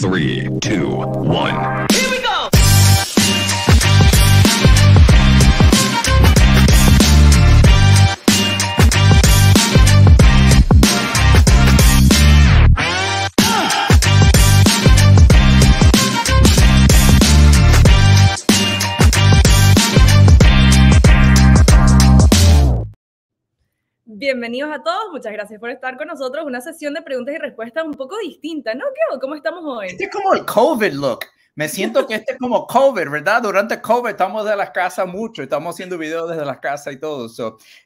Three, two, one. Here we bienvenidos a todos. Muchas gracias por estar con nosotros. Una sesión de preguntas y respuestas un poco distinta, ¿no? ¿Cómo estamos hoy? Este es como el COVID look. Me siento que este es como COVID, ¿verdad? Durante COVID estamos de las casas mucho, estamos haciendo videos desde las casas y todo.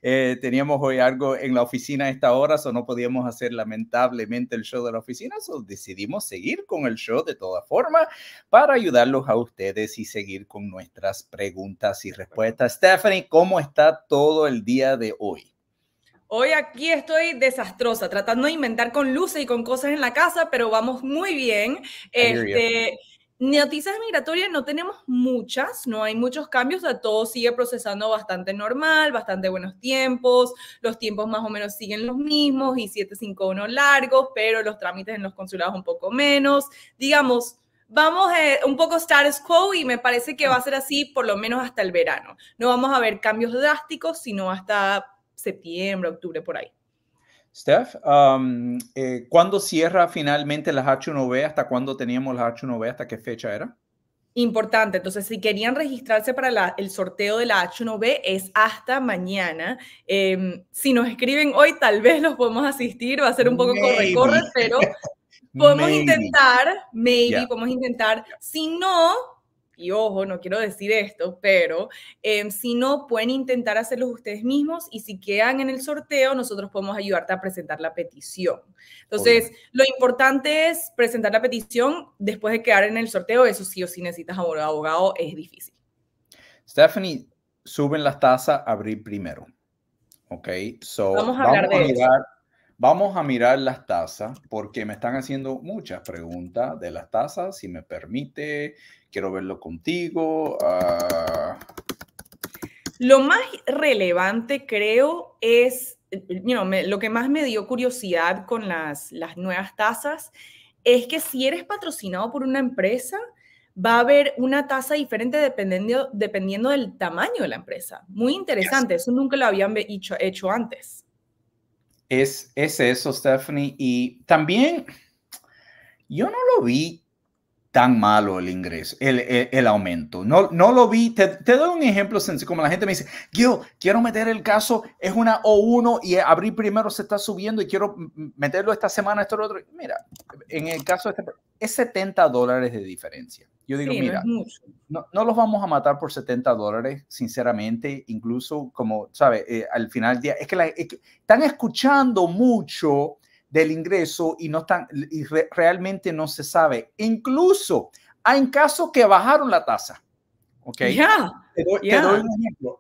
Eh, teníamos hoy algo en la oficina a esta hora, o no podíamos hacer lamentablemente el show de la oficina, o decidimos seguir con el show de todas formas para ayudarlos a ustedes y seguir con nuestras preguntas y respuestas. Stephanie, ¿cómo está todo el día de hoy? Hoy aquí estoy desastrosa, tratando de inventar con luces y con cosas en la casa, pero vamos muy bien. Este, noticias migratorias no tenemos muchas, no hay muchos cambios, todo sigue procesando bastante normal, bastante buenos tiempos, los tiempos más o menos siguen los mismos y 751 largos, pero los trámites en los consulados un poco menos. Digamos, vamos eh, un poco status quo y me parece que va a ser así por lo menos hasta el verano. No vamos a ver cambios drásticos, sino hasta septiembre, octubre, por ahí. Steph, um, eh, ¿cuándo cierra finalmente las H1B? ¿Hasta cuándo teníamos las H1B? ¿Hasta qué fecha era? Importante, entonces si querían registrarse para el sorteo de la H1B es hasta mañana. Em, si nos escriben hoy, tal vez los podemos asistir, va a ser un poco corre-corre, pero podemos intentar, maybe, podemos intentar. Si no, y ojo, no quiero decir esto, pero em, si no, pueden intentar hacerlos ustedes mismos y si quedan en el sorteo, nosotros podemos ayudarte a presentar la petición. Entonces, lo importante es presentar la petición después de quedar en el sorteo, eso sí o sí necesitas abogado, abogado es difícil. Stephanie, suben las tasas abril primero. Ok, so vamos a, mirar, Vamos a mirar las tasas porque me están haciendo muchas preguntas de las tasas, si me permite, quiero verlo contigo. Ah. Lo más relevante, creo, es, lo que más me dio curiosidad con las, las nuevas tasas es que si eres patrocinado por una empresa, va a haber una tasa diferente dependiendo, dependiendo del tamaño de la empresa. Muy interesante, eso nunca lo habían hecho, hecho antes. Es, es eso, Stephanie. Y también yo no lo vi tan malo el ingreso, el, el, aumento. No, no lo vi. Te, te, doy un ejemplo Como la gente me dice, yo quiero meter el caso, es una O1 y abril primero se está subiendo y quiero meterlo esta semana, esto, lo otro. Mira, en el caso de este, es 70 dólares de diferencia. Yo digo, mira, no, no, los vamos a matar por 70 dólares, sinceramente, incluso como, ¿sabes? Eh, al final del día, es que, es que están escuchando mucho del ingreso y, no están, y realmente no se sabe. Incluso hay casos que bajaron la tasa. ¿Ok? Yeah, te,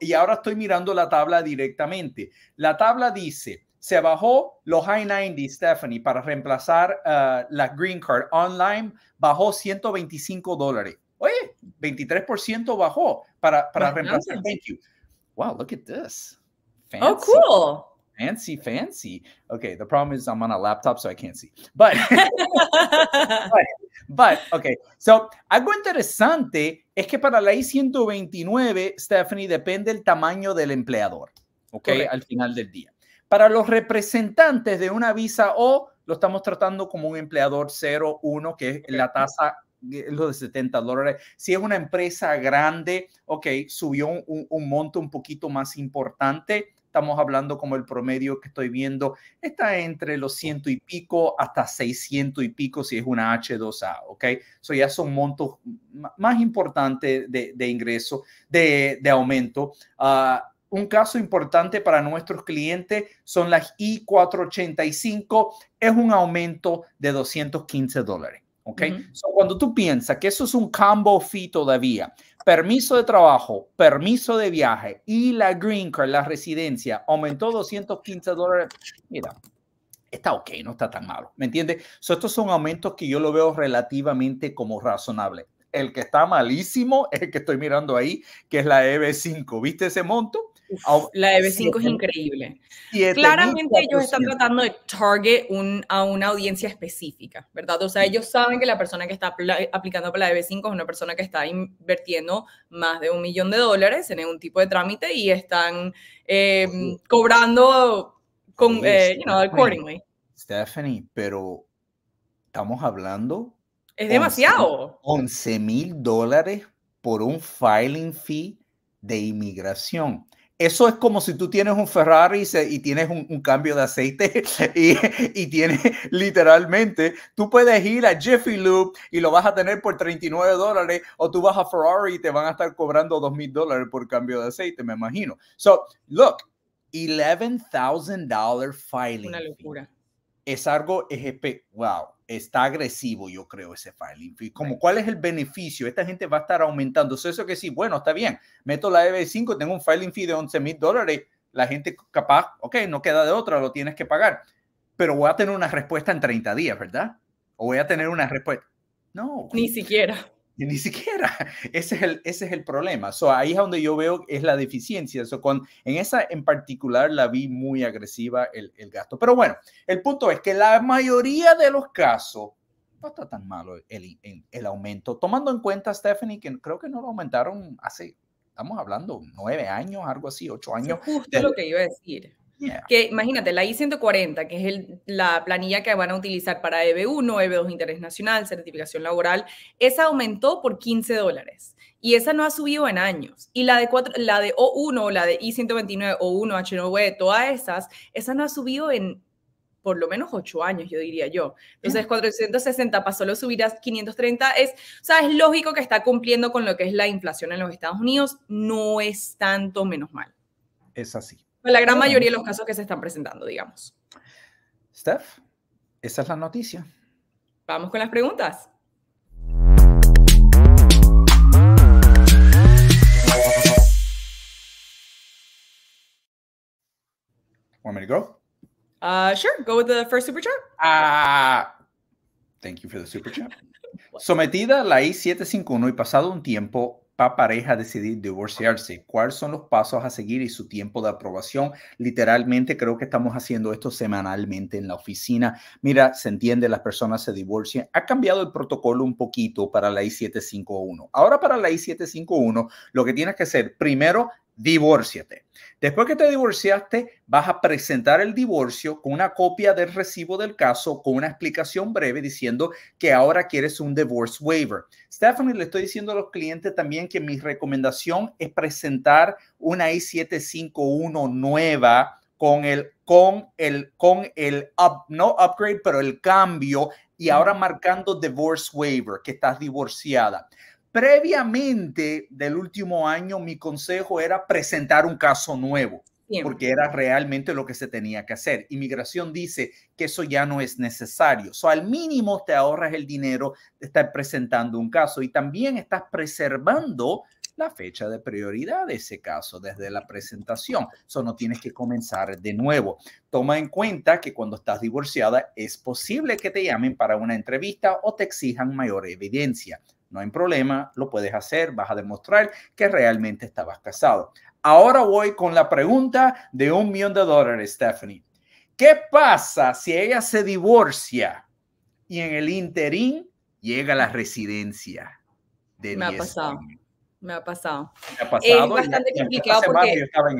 Y ahora estoy mirando la tabla directamente. La tabla dice, se bajó los high 90 Stephanie, para reemplazar uh, la Green Card online, bajó 125 dólares. Oye, 23% bajó para, para reemplazar. Thank you. Wow, look at this. Oh, cool fancy, fancy. Okay, the problem is I'm on a laptop, so I can't see. But, but, okay. So, algo interesante es que para la I-129, Stephanie, depende el tamaño del empleador, ¿ok? Al final del día. Para los representantes de una visa O, lo estamos tratando como un empleador 01, que es la tasa eh, lo de 70 dólares. Si es una empresa grande, ok, subió un, un, monto un poquito más importante, estamos hablando como el promedio que estoy viendo está entre los ciento y pico hasta 600 y pico si es una H2A, ¿ok? so ya son montos más importantes de, ingreso, de, aumento. Ah, un caso importante para nuestros clientes son las I485, es un aumento de 215 dólares. ¿ok? cuando tú piensas que eso es un combo fee todavía, permiso de trabajo, permiso de viaje y la green card, la residencia, aumentó 215 dólares. Mira, está ok, no está tan malo, ¿me entiendes? So, estos son aumentos que yo lo veo relativamente como razonable. El que está malísimo es el que estoy mirando ahí, que es la EB5. ¿Viste ese monto? la de 5 es increíble. Claramente ellos están tratando de target un, a una audiencia específica, ¿verdad? O sea, ellos saben que la persona que está aplicando para la eb 5 es una persona que está invirtiendo más de un millón de dólares en un tipo de trámite y están em, cobrando con, eh, accordingly. Stephanie, pero estamos hablando... Es demasiado. 11 mil dólares por un filing fee de inmigración. Eso es como si tú tienes un Ferrari y, tienes un, cambio de aceite y, y, tienes literalmente, tú puedes ir a Jiffy Loop y lo vas a tener por 39 dólares o tú vas a Ferrari y te van a estar cobrando 2 mil dólares por cambio de aceite, me imagino. So, look, $11,000 filing. Una locura es algo EGP, wow, está agresivo, yo creo, ese filing fee. Como, ¿cuál es el beneficio? Esta gente va a estar aumentando. eso que sí, bueno, está bien, meto la EB5, tengo un filing fee de 11 mil dólares, la gente capaz, ok, no queda de otra, lo tienes que pagar. Pero voy a tener una respuesta en 30 días, ¿verdad? O voy a tener una respuesta. No. Ni siquiera. Ni siquiera. Ese es el, ese es el problema. ahí es donde yo veo es la deficiencia. con, en esa en particular la vi muy agresiva el, el, gasto. Pero bueno, el punto es que la mayoría de los casos no está tan malo el, el, aumento. Tomando en cuenta, Stephanie, que creo que no lo aumentaron hace, estamos hablando, nueve años, algo así, ocho años. justo lo que iba a decir. Que imagínate, la I-140, que es el, la planilla que van a utilizar para EB1, EB2 Interés Nacional, certificación laboral, esa aumentó por 15 dólares y esa no ha subido en años. Y la de, la de O1, la de I-129, O1, H9, todas esas, esa no ha subido en por lo menos 8 años, yo diría yo. Entonces, 460 pasó, lo subir a 530. Es, o sea, es lógico que está cumpliendo con lo que es la inflación en los Estados Unidos. No es tanto menos mal. Es así. Pues la gran ah. mayoría de los casos que se están presentando, digamos. Steph, esa es la noticia. Vamos con las preguntas. Want me to go? Uh, sure. Go with the first super chat. Ah, thank you for the super chat. Sometida la I-751 y pasado un tiempo, para pareja decidir divorciarse? ¿Cuáles son los pasos a seguir y su tiempo de aprobación? Literalmente creo que estamos haciendo esto semanalmente en la oficina. Mira, se entiende, las personas se divorcian. Ha cambiado el protocolo un poquito para la I-751. Ahora para la I-751, lo que tienes que hacer primero divórciate. Después que te divorciaste, vas a presentar el divorcio con una copia del recibo del caso, con una explicación breve diciendo que ahora quieres un divorce waiver. Stephanie, le estoy diciendo a los clientes también que mi recomendación es presentar una I751 nueva con el con el con el no upgrade, pero el cambio y ahora marcando divorce waiver, que estás divorciada. Previamente del último año, mi consejo era presentar un caso nuevo, porque era realmente lo que se tenía que hacer. Inmigración dice que eso ya no es necesario. O al mínimo te ahorras el dinero de estar presentando un caso y también estás preservando la fecha de prioridad de ese caso desde la presentación. Eso no tienes que comenzar de nuevo. Toma en cuenta que cuando estás divorciada es posible que te llamen para una entrevista o te exijan mayor evidencia. No hay problema, lo puedes hacer, vas a demostrar que realmente estabas casado. Ahora voy con la pregunta de un millón de dólares, Stephanie. ¿Qué pasa si ella se divorcia y en el interín llega a la residencia de Me ha pasado. Me ha pasado. Me ha pasado. Es bastante complicado porque...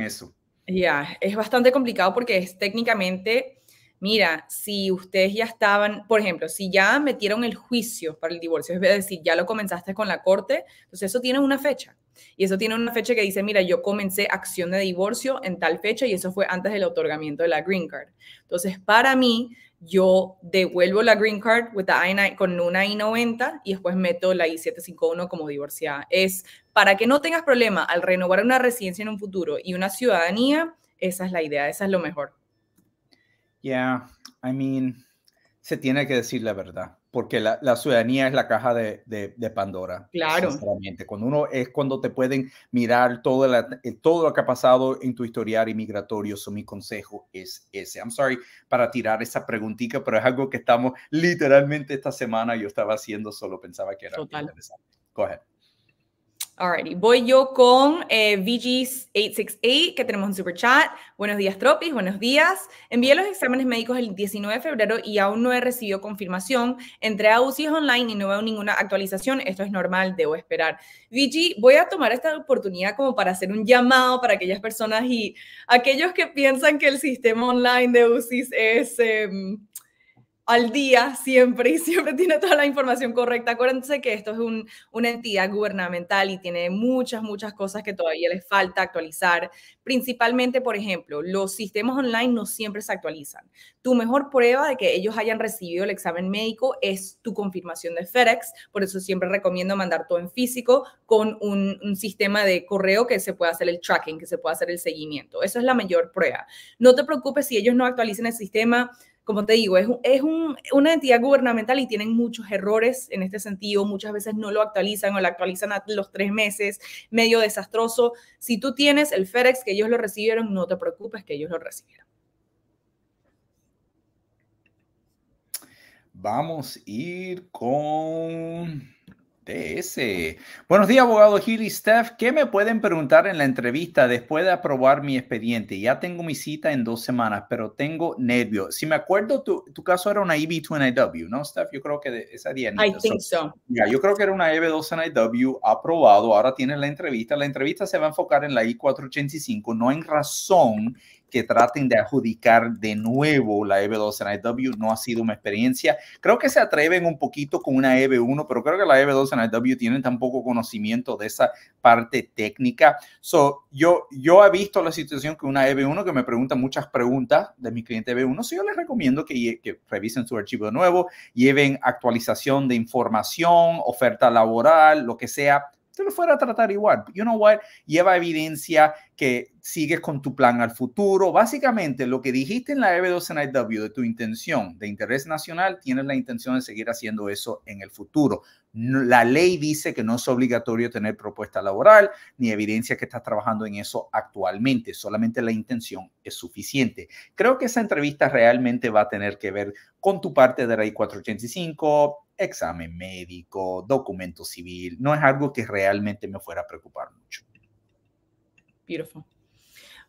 eso. Ya, es bastante complicado porque es técnicamente mira, si ustedes ya estaban, por ejemplo, si ya metieron el juicio para el divorcio, es decir, ya lo comenzaste con la corte, entonces eso tiene una fecha. Y eso tiene una fecha que dice, mira, yo comencé acción de divorcio en tal fecha y eso fue antes del otorgamiento de la green card. Entonces, para mí, yo devuelvo la green card con una I-90 y después meto la I-751 como divorciada. Es para que no tengas problema al renovar una residencia en un futuro y una ciudadanía, esa es la idea, esa es lo mejor. Yeah, I mean, se tiene que decir la verdad, porque la, ciudadanía es la caja de, de, Pandora. Claro. Cuando uno es cuando te pueden mirar todo, la, eh, todo lo que ha pasado en tu historial inmigratorio, so mi consejo es ese. I'm sorry para tirar esa preguntita, pero es algo que estamos literalmente esta semana yo estaba haciendo, solo pensaba que era interesante voy yo con eh, VG868, que tenemos un super chat. Buenos días, Tropis, buenos días. Envié los exámenes médicos el 19 de febrero y aún no he recibido confirmación. Entré a UCI online y no veo ninguna actualización. Esto es normal, debo esperar. VG, voy a tomar esta oportunidad como para hacer un llamado para aquellas personas y aquellos que piensan que el sistema online de UCI es... Em, al día siempre y siempre tiene toda la información correcta. Acuérdense que esto es una entidad gubernamental y tiene muchas, muchas cosas que todavía les falta actualizar. Principalmente, por ejemplo, los sistemas online no siempre se actualizan. Tu mejor prueba de que ellos hayan recibido el examen médico es tu confirmación de FedEx. Por eso siempre recomiendo mandar todo en físico con un, sistema de correo que se pueda hacer el tracking, que se pueda hacer el seguimiento. Eso es la mayor prueba. No te preocupes si ellos no actualizan el sistema como te digo, es, un, una entidad gubernamental y tienen muchos errores en este sentido. Muchas veces no lo actualizan o lo actualizan a los tres meses, medio desastroso. Si tú tienes el FedEx que ellos lo recibieron, no te preocupes que ellos lo recibieron. Vamos a ir con ese. Buenos días, abogado Gil y Steph. ¿Qué me pueden preguntar en la entrevista después de aprobar mi expediente? Ya tengo mi cita en dos semanas, pero tengo nervios. Si me acuerdo, tu, caso era una EB2NIW, ¿no, Steph? Yo creo que de, esa día. I think so. yo creo que era una EB2NIW aprobado. Ahora tienes la entrevista. La entrevista se va a enfocar en la e I485, no en razón que traten de adjudicar de nuevo la eb 2 IW, No ha sido una experiencia. Creo que se atreven un poquito con una EB1, pero creo que la eb 2 IW tienen tan poco conocimiento de esa parte técnica. yo, yo he visto la situación que una EB1 que me pregunta muchas preguntas de mi cliente EB1. si yo les recomiendo que, que revisen su archivo de nuevo, lleven actualización de información, oferta laboral, lo que sea te lo fuera a tratar igual. You know what? Lleva evidencia que sigues con tu plan al futuro. Básicamente, lo que dijiste en la eb 12 w de tu intención de interés nacional, tienes la intención de seguir haciendo eso en el futuro. La ley dice que no es obligatorio tener propuesta laboral ni evidencia que estás trabajando en eso actualmente. Solamente la intención es suficiente. Creo que esa entrevista realmente va a tener que ver con tu parte de la I-485, examen médico, documento civil, no es algo que realmente me fuera a preocupar mucho. Beautiful.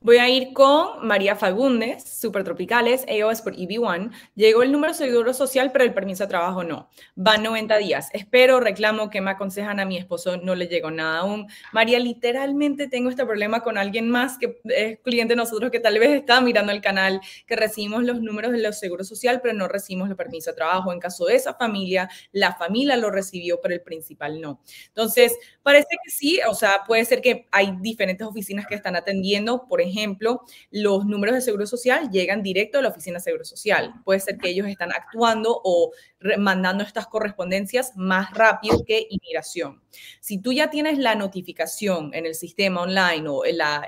Voy a ir con María Fagundes, Supertropicales, AOS por EB1. Llegó el número de seguro social, pero el permiso de trabajo no. Van 90 días. Espero, reclamo, que me aconsejan a mi esposo, no le llegó nada aún. María, literalmente tengo este problema con alguien más que es cliente de nosotros que tal vez está mirando el canal, que recibimos los números de los seguros social, pero no recibimos el permiso de trabajo. En caso de esa familia, la familia lo recibió, pero el principal no. Entonces, parece que sí, o sea, puede ser que hay diferentes oficinas que están atendiendo, por ejemplo, ejemplo, los números de Seguro Social llegan directo a la oficina de Seguro Social. Puede ser que ellos están actuando o mandando estas correspondencias más rápido que inmigración. Si tú ya tienes la notificación en el sistema online o la,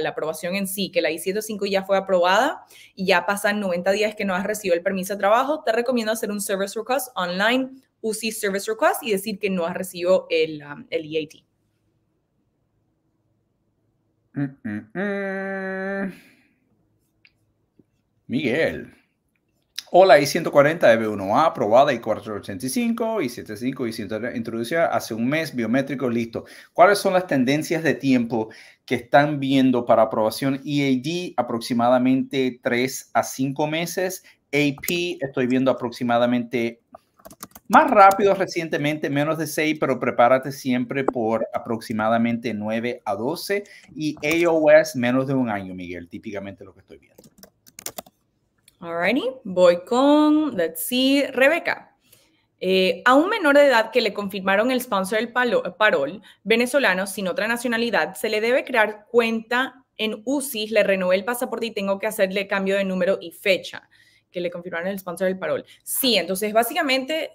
la aprobación en sí, que la I-105 ya fue aprobada y ya pasan 90 días que no has recibido el permiso de trabajo, te recomiendo hacer un service request online, UC Service Request y decir que no has recibido el, um, e Mm, mm, mm. Miguel. Hola I-140 EB1A aprobada I-485 y 75 y 100 introducida hace un mes, biométrico, listo. ¿Cuáles son las tendencias de tiempo que están viendo para aprobación EAD? Aproximadamente 3 a 5 meses. AP, estoy viendo aproximadamente más rápido recientemente, menos de 6, pero prepárate siempre por aproximadamente 9 a 12 y AOS menos de un año, Miguel, típicamente lo que estoy viendo. Alrighty, voy con, let's see, Rebeca. Eh, a un menor de edad que le confirmaron el sponsor del parol venezolano sin otra nacionalidad, se le debe crear cuenta en UCI, le renové el pasaporte y tengo que hacerle cambio de número y fecha que le confirmaron el sponsor del parol. Sí, entonces básicamente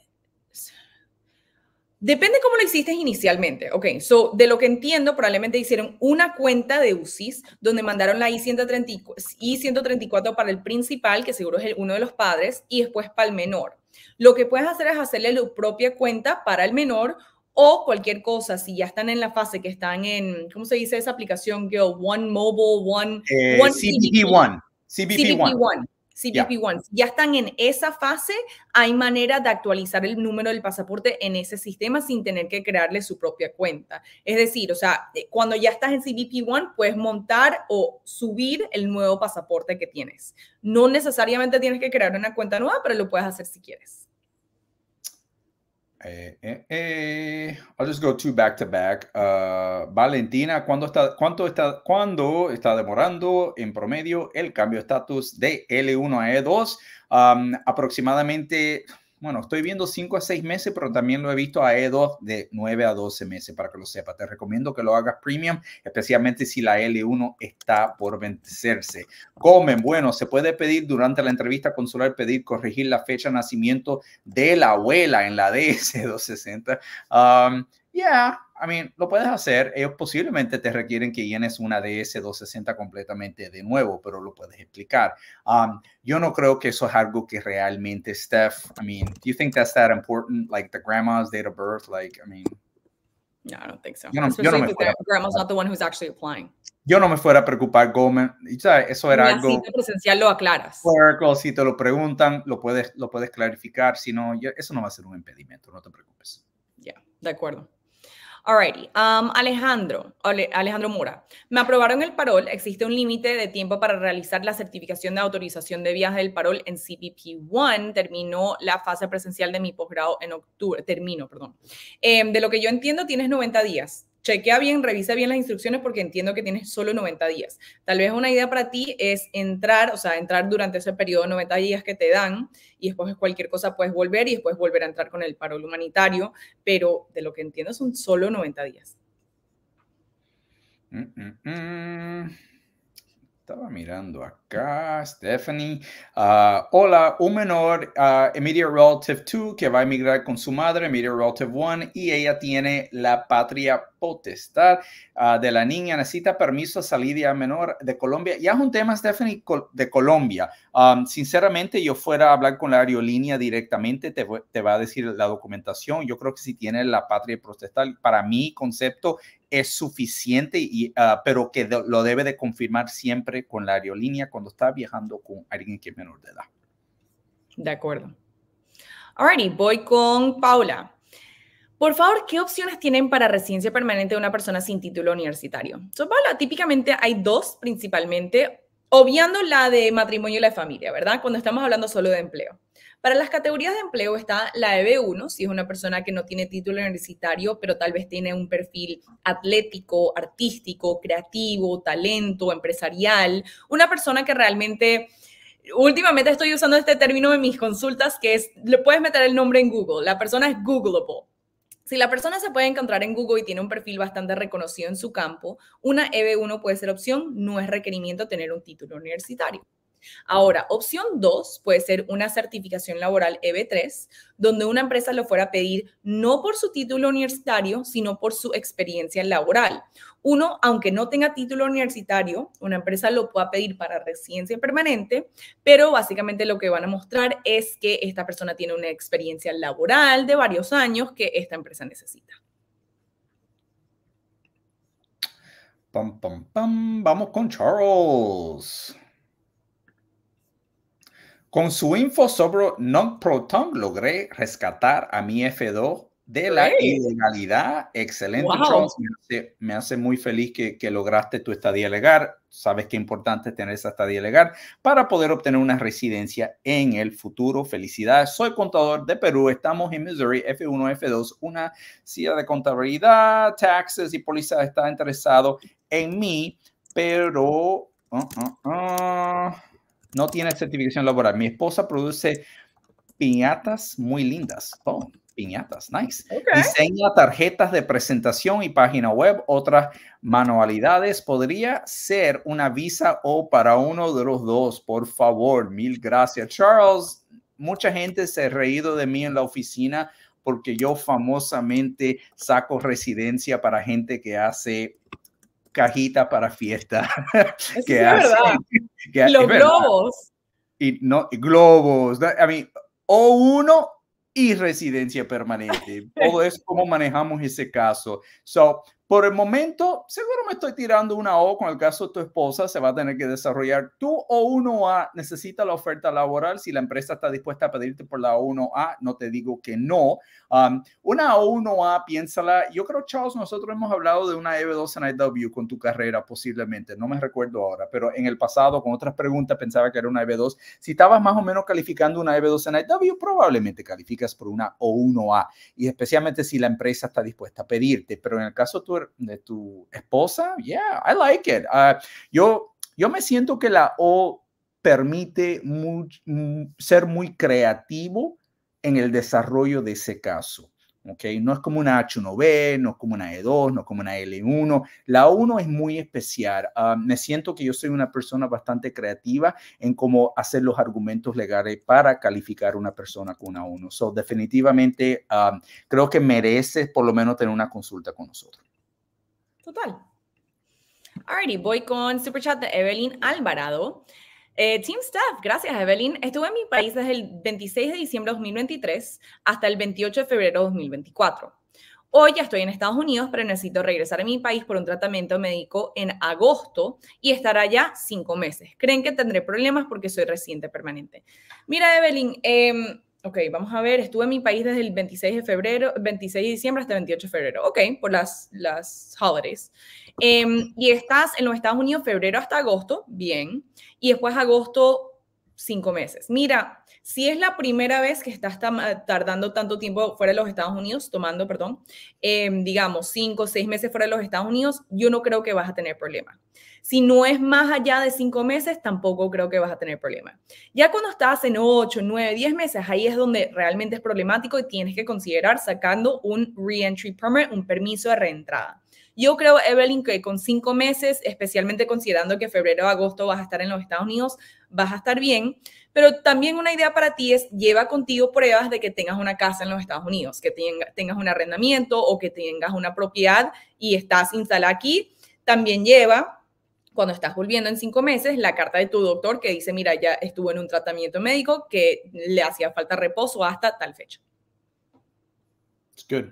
Depende cómo lo hiciste inicialmente. Ok, so, de lo que entiendo, probablemente hicieron una cuenta de UCIS donde mandaron la I-134 para el principal, que seguro es el, uno de los padres, y después para el menor. Lo que puedes hacer es hacerle tu propia cuenta para el menor o cualquier cosa, si ya están en la fase que están en, ¿cómo se dice esa aplicación, que One Mobile, One... Eh, one CBP1. 1 CBP1. ya están en esa fase, hay manera de actualizar el número del pasaporte en ese sistema sin tener que crearle su propia cuenta. Es decir, o sea, eh, cuando ya estás en CBP1, puedes montar o subir el nuevo pasaporte que tienes. No necesariamente tienes que crear una cuenta nueva, pero lo puedes hacer si quieres. Eh, eh, eh. I'll just go two back to back. Uh, Valentina, ¿cuándo está, cuánto está, está demorando en promedio el cambio de estatus de L1 a E2? Um, aproximadamente bueno, estoy viendo 5 a 6 meses, pero también lo he visto a E2 de 9 a 12 meses, para que lo sepa. Te recomiendo que lo hagas premium, especialmente si la L1 está por vencerse. Comen, bueno, se puede pedir durante la entrevista consular, pedir corregir la fecha de nacimiento de la abuela en la DS260. Um, yeah, I mean, lo puedes hacer. Ellos posiblemente te requieren que llenes una DS260 completamente de nuevo, pero lo puedes explicar. Um, yo no creo que eso es algo que realmente, Steph, I mean, do you think that's that important? Like the grandma's date of birth? Like, I mean. No, I don't think so. Yo no, Especially yo no me fuera grandma's not the one who's actually applying. Yo no me fuera a preocupar, Goldman. ¿sabes? Eso era algo. Si presencial lo aclaras. Oracle, si te lo preguntan, lo puedes, lo puedes clarificar. Si no, eso no va a ser un impedimento, no te preocupes. Ya, yeah, de acuerdo. Alrighty. Um, Alejandro, Alejandro Mora. Me aprobaron el parol. Existe un límite de tiempo para realizar la certificación de autorización de viaje del parol en CPP1. Terminó la fase presencial de mi posgrado en octubre. Termino, perdón. Em, de lo que yo entiendo, tienes 90 días chequea bien, revisa bien las instrucciones porque entiendo que tienes solo 90 días. Tal vez una idea para ti es entrar, o sea, entrar durante ese periodo de 90 días que te dan y después cualquier cosa puedes volver y después volver a entrar con el paro humanitario, pero de lo que entiendo son solo 90 días. Mm, mm, mm. Estaba mirando acá, Stephanie. Ah, hola, un menor, uh, Relative 2, que va a emigrar con su madre, Immediate Relative 1, y ella tiene la patria Ah, de la niña, necesita permiso a salir ya menor de Colombia. Ya es un tema, Stephanie, de Colombia. sinceramente, yo fuera a hablar con la aerolínea directamente, te, va a decir la documentación. Yo creo que si tiene la patria protestal, para mi concepto es suficiente, y, ah, pero que lo debe de confirmar siempre con la aerolínea cuando está viajando con alguien que es menor de edad. De acuerdo. Alrighty, voy con Paula. Por favor, ¿qué opciones tienen para residencia permanente de una persona sin título universitario? So, típicamente hay dos principalmente, obviando la de matrimonio y la de familia, ¿verdad? Cuando estamos hablando solo de empleo. Para las categorías de empleo está la EB1, si es una persona que no tiene título universitario, pero tal vez tiene un perfil atlético, artístico, creativo, talento, empresarial, una persona que realmente... Últimamente estoy usando este término en mis consultas que es, le puedes meter el nombre en Google, la persona es Googleable, si la persona se puede encontrar en Google y tiene un perfil bastante reconocido en su campo, una EB1 puede ser opción, no es requerimiento tener un título universitario. Ahora, opción 2 puede ser una certificación laboral EB3, donde una empresa lo fuera a pedir no por su título universitario, sino por su experiencia laboral. Uno, aunque no tenga título universitario, una empresa lo puede pedir para residencia permanente, pero básicamente lo que van a mostrar es que esta persona tiene una experiencia laboral de varios años que esta empresa necesita. pam, pam. Vamos con Charles. Con su info sobre non-proton logré rescatar a mi F2 de la ilegalidad. Excelente, Me hace, muy feliz que, lograste tu estadía legal. Sabes importante es importante tener esa estadía legal para poder obtener una residencia en el futuro. Felicidades. Soy contador de Perú. Estamos en Missouri, F1, F2, una silla de contabilidad, taxes y póliza está interesado en mí, pero uh, uh, uh, no tiene certificación laboral. Mi esposa produce piñatas muy lindas. Oh. Piñatas, nice. Diseña tarjetas de presentación y página web, otras manualidades. Podría ser una visa o para uno de los dos, por favor. Mil gracias, Charles. Mucha gente se ha reído de mí en la oficina porque yo famosamente saco residencia para gente que hace cajita para fiesta. Es verdad. Que, y los globos. Y no, globos. a mí o uno y residencia permanente. Todo es cómo manejamos ese caso. So, por el momento, seguro me estoy tirando una O con el caso de tu esposa, se va a tener que desarrollar. Tú o 1A necesita la oferta laboral. Si la empresa está dispuesta a pedirte por la O1A, no te digo que no. Um, una O1A, piénsala. Yo creo, Charles, nosotros hemos hablado de una EB2 en IW con tu carrera, posiblemente. No me recuerdo ahora, pero en el pasado, con otras preguntas, pensaba que era una EB2. Si estabas más o menos calificando una EB2 en IW, probablemente calificas por una O1A. Y especialmente si la empresa está dispuesta a pedirte. Pero en el caso de tu de tu esposa, yeah, I like it. Ah, yo, yo me siento que la O permite ser muy creativo en el desarrollo de ese caso. Okay. No es como una H1B, no es como una E2, no es como una L1. La 1 es muy especial. Ah, me siento que yo soy una persona bastante creativa en cómo hacer los argumentos legales para calificar a una persona con una O1. So, definitivamente ah, creo que mereces por lo menos tener una consulta con nosotros total. Alrighty, voy con super chat de Evelyn Alvarado. Eh, team Staff, gracias Evelyn. Estuve en mi país desde el 26 de diciembre de 2023 hasta el 28 de febrero de 2024. Hoy ya estoy en Estados Unidos, pero necesito regresar a mi país por un tratamiento médico en agosto y estar allá cinco meses. ¿Creen que tendré problemas porque soy residente permanente? Mira, Evelyn, em, ok, vamos a ver, estuve en mi país desde el 26 de febrero, 26 de diciembre hasta el 28 de febrero, ok, por las, las holidays. Em, y estás en los Estados Unidos febrero hasta agosto, bien, y después agosto cinco meses. Mira, si es la primera vez que estás tardando tanto tiempo fuera de los Estados Unidos, tomando, perdón, em, digamos, cinco o seis meses fuera de los Estados Unidos, yo no creo que vas a tener problema. Si no es más allá de cinco meses, tampoco creo que vas a tener problema. Ya cuando estás en ocho, nueve, diez meses, ahí es donde realmente es problemático y tienes que considerar sacando un reentry permit, un permiso de reentrada. Yo creo, Evelyn, que con cinco meses, especialmente considerando que febrero o agosto vas a estar en los Estados Unidos, vas a estar bien. Pero también una idea para ti es lleva contigo pruebas de que tengas una casa en los Estados Unidos, que tengas un arrendamiento o que tengas una propiedad y estás instalada aquí. También lleva cuando estás volviendo en cinco meses, la carta de tu doctor que dice, mira, ya estuvo en un tratamiento médico que le hacía falta reposo hasta tal fecha. good.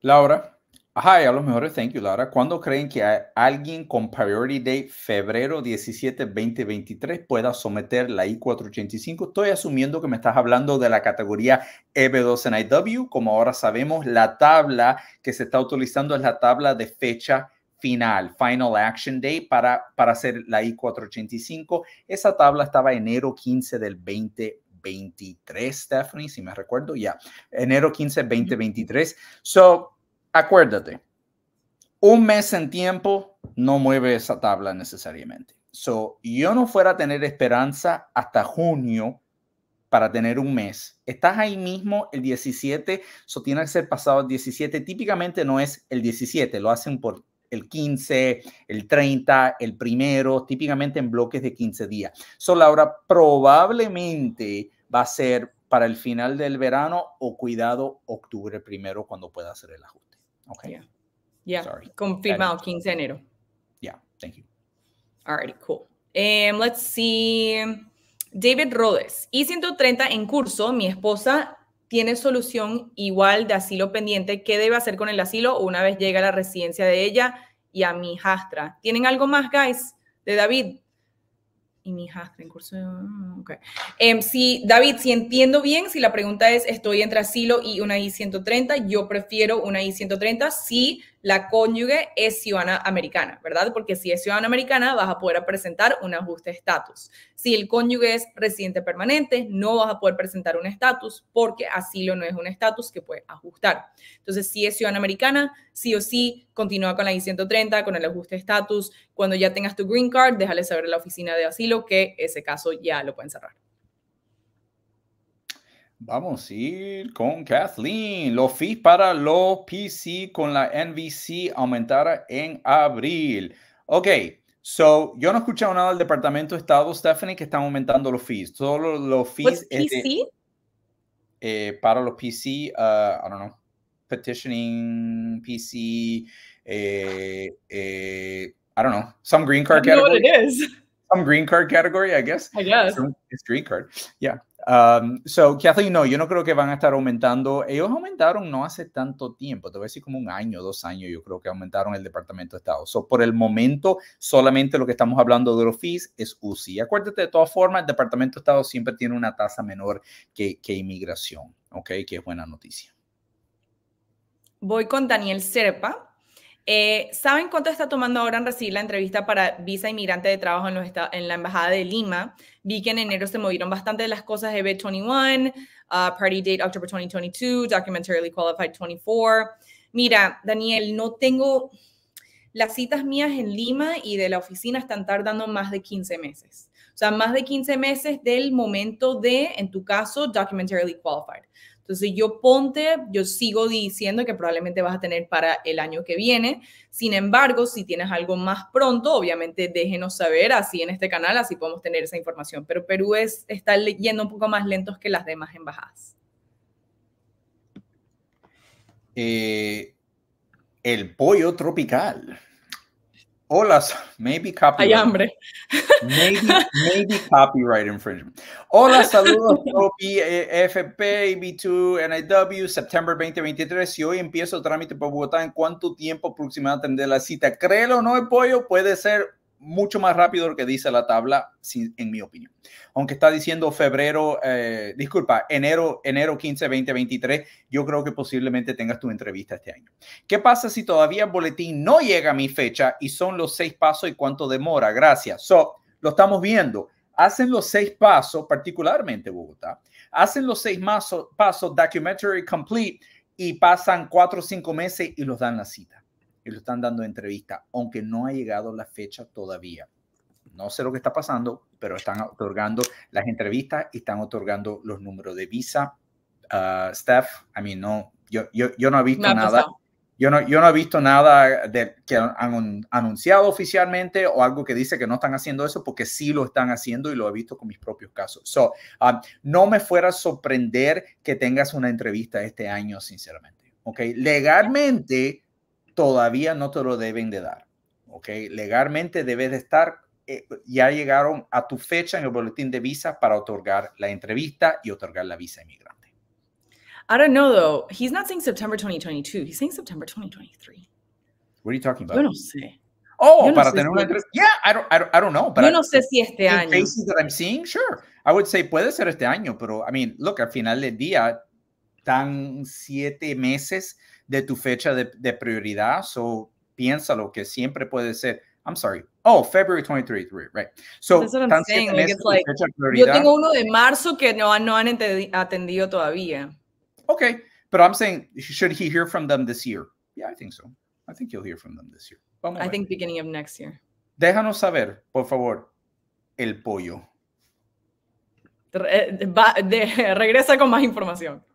Laura, Hi, a los mejores. thank you, Laura. ¿Cuándo creen que alguien con Priority Date febrero 17, 2023 pueda someter la I-485? Estoy asumiendo que me estás hablando de la categoría EB2NIW. Como ahora sabemos, la tabla que se está utilizando es la tabla de fecha final, Final Action Day, para, para hacer la I-485. Esa tabla estaba enero 15 del 2023. Stephanie, si me recuerdo, ya, enero 15, 2023. So, acuérdate, un mes en tiempo no mueve esa tabla necesariamente. So, yo no fuera a tener esperanza hasta junio para tener un mes. Estás ahí mismo el 17, eso tiene que ser pasado el 17. Típicamente no es el 17, lo hacen por el 15, el 30, el primero, típicamente en bloques de 15 días. So, Laura, probablemente va a ser para el final del verano o cuidado octubre primero cuando pueda hacer el ajuste. Okay. Yeah. Sorry. Confirmado, 15 de enero. Yeah. Thank you. Alrighty, cool. Em, let's see. David Rhodes. I-130 en curso. Mi esposa tiene solución igual de asilo pendiente. ¿Qué debe hacer con el asilo una vez llega a la residencia de ella y a mi hijastra? ¿Tienen algo más, guys, de David? mi en curso em, David, si entiendo bien, si la pregunta es, estoy entre asilo y una I-130, yo prefiero una I-130 sí la cónyuge es ciudadana americana, ¿verdad? Porque si es ciudadana americana vas a poder presentar un ajuste de estatus. Si el cónyuge es residente permanente, no vas a poder presentar un estatus porque asilo no es un estatus que puede ajustar. Entonces, si es ciudadana americana, sí o sí, continúa con la I-130, con el ajuste de estatus. Cuando ya tengas tu green card, déjale saber a la oficina de asilo que ese caso ya lo pueden cerrar. Vamos a ir con Kathleen. Los fees para los PC con la NVC aumentará en abril. Ok, so yo no he escuchado nada del Departamento de Estado, Stephanie, que están aumentando los fees. Solo los fees. Es este, PC? Eh, para los PC, uh, I don't know, petitioning PC, eh, eh, I don't know, some green card category. I know what it is. Some green card category, I guess. I guess. It's green card. Yeah. Um, so, Kathleen, no, yo no creo que van a estar aumentando. Ellos aumentaron no hace tanto tiempo, te voy a decir como un año, dos años, yo creo que aumentaron el Departamento de Estado. por el momento, solamente lo que estamos hablando de los fees es UCI. Acuérdate, de todas formas, el Departamento de Estado siempre tiene una tasa menor que, que inmigración, ¿ok? Que es buena noticia. Voy con Daniel Serpa. Eh, ¿Saben cuánto está tomando ahora en recibir la entrevista para visa inmigrante de trabajo en, la Embajada de Lima? Vi que en enero se movieron bastante las cosas de B21, uh, Party Date October 2022, Documentarily Qualified 24. Mira, Daniel, no tengo... Las citas mías en Lima y de la oficina están tardando más de 15 meses. O sea, más de 15 meses del momento de, en tu caso, Documentarily Qualified. Entonces yo ponte, yo sigo diciendo que probablemente vas a tener para el año que viene. Sin embargo, si tienes algo más pronto, obviamente déjenos saber así en este canal, así podemos tener esa información. Pero Perú es, está yendo un poco más lentos que las demás embajadas. Eh, el pollo tropical hola, maybe copyright. hambre. Maybe, maybe copyright infringement. Hola, saludos, eh, FP, b 2 NIW, septiembre 2023. si hoy empiezo el trámite para Bogotá. ¿En cuánto tiempo aproximadamente tendré la cita? Créelo o no, el pollo, puede ser mucho más rápido lo que dice la tabla, en mi opinión. Aunque está diciendo febrero, eh, disculpa, enero, enero 15, 2023, yo creo que posiblemente tengas tu entrevista este año. ¿Qué pasa si todavía el boletín no llega a mi fecha y son los seis pasos y cuánto demora? Gracias. So, lo estamos viendo. Hacen los seis pasos, particularmente Bogotá, hacen los seis pasos, documentary complete, y pasan cuatro o cinco meses y los dan la cita y lo están dando entrevista, aunque no ha llegado la fecha todavía. No sé lo que está pasando, pero están otorgando las entrevistas y están otorgando los números de visa. Steph, ah, staff, a mí no, yo, yo, yo, no he visto nada. Yo no, yo no he visto nada de, que han anunciado oficialmente o algo que dice que no están haciendo eso, porque sí lo están haciendo y lo he visto con mis propios casos. So, ah, no me fuera a sorprender que tengas una entrevista este año, sinceramente. Okay? Legalmente, todavía no te lo deben de dar. ¿ok? Legalmente debes de estar, eh, ya llegaron a tu fecha en el boletín de visa para otorgar la entrevista y otorgar la visa inmigrante. I don't know though. He's not saying September 2022. He's saying September 2023. What are you talking about? Yo no sé. Oh, para tener una entrevista. Yeah, I don't, I don't, I don't know. But no sé si este año. Cases that I'm seeing, sure. I would say puede ser este año, pero I mean, look, al final del día, tan siete meses de tu fecha de, prioridad. So piensa lo que siempre puede ser. I'm sorry. Oh, February 23rd, right. So, That's what I'm saying. Like, yo tengo uno de marzo que no, no han atendido todavía. Okay, but I'm saying, should he hear from them this year? Yeah, I think so. I think you'll hear from them this year. I think beginning of next year. Déjanos saber, por favor, el pollo. regresa con más información.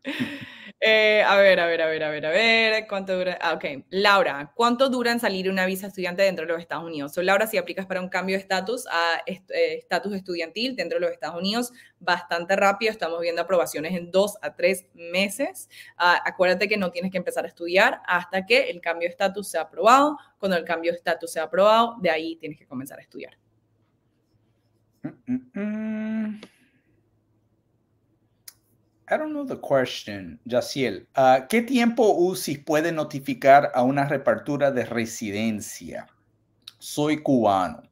a ver, a ver, a ver, a ver, a ver. ¿Cuánto dura? Ah, ok. Laura, ¿cuánto dura en salir una visa estudiante dentro de los Estados Unidos? Laura, si aplicas para un cambio de estatus a estatus estudiantil dentro de los Estados Unidos, bastante rápido. Estamos viendo aprobaciones en dos a tres meses. acuérdate que no tienes que empezar a estudiar hasta que el cambio de estatus sea aprobado. Cuando el cambio de estatus sea aprobado, de ahí tienes que comenzar a estudiar. I don't know the question, Yaciel. Ah, ¿Qué tiempo UCI puede notificar a una repartura de residencia? Soy cubano.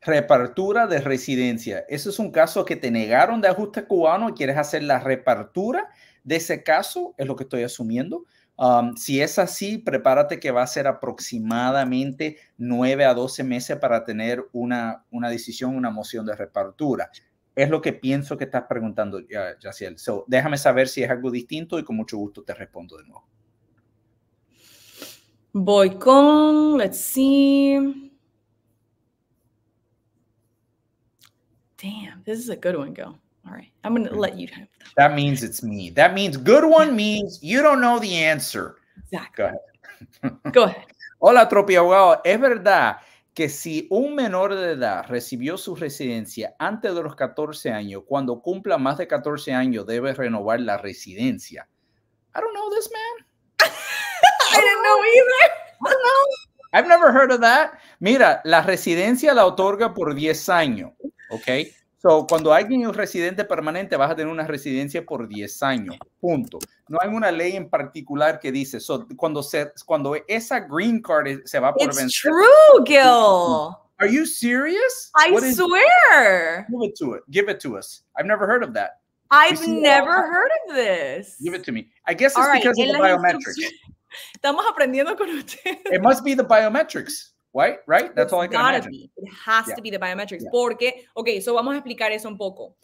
Repartura de residencia. Eso es un caso que te negaron de ajuste cubano y quieres hacer la repartura de ese caso, es lo que estoy asumiendo. Um, si es así, prepárate que va a ser aproximadamente 9 a 12 meses para tener una, una decisión, una moción de repartura es lo que pienso que estás preguntando, Yaciel. So, déjame saber si es algo distinto y con mucho gusto te respondo de nuevo. Voy con, let's see. Damn, this is a good one, Go. All right, I'm going to let you have that. That means it's me. That means good one means you don't know the answer. Exactly. Go ahead. Go ahead. Hola, Es verdad que si un menor de edad recibió su residencia antes de los 14 años, cuando cumpla más de 14 años debe renovar la residencia. I don't know this man. I don't know either. I don't know. I've never heard of that. Mira, la residencia la otorga por 10 años, ¿ok? So, cuando alguien es residente permanente, vas a tener una residencia por 10 años. Punto. No hay una ley en particular que dice so, cuando, se, cuando esa green card se va por It's vencer. true, Gil. Are you serious? I swear. Give it to it. Give it to us. I've never heard of that. I've never heard of this. Give it to me. I guess it's because of the biometrics. Estamos aprendiendo con usted. It must be the biometrics right? Right? That's all I can imagine. Be. It has to be the biometrics. Porque, ok, eso vamos a explicar eso un poco.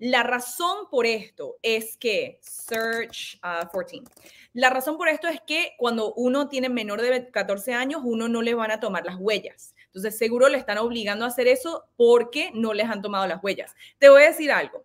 La razón por esto es que, Search 14, uh, la razón por esto es que cuando uno tiene menor de 14 años, uno no le van a tomar las huellas. Entonces, seguro le están obligando a hacer eso porque no les han tomado las huellas. Te voy a decir algo.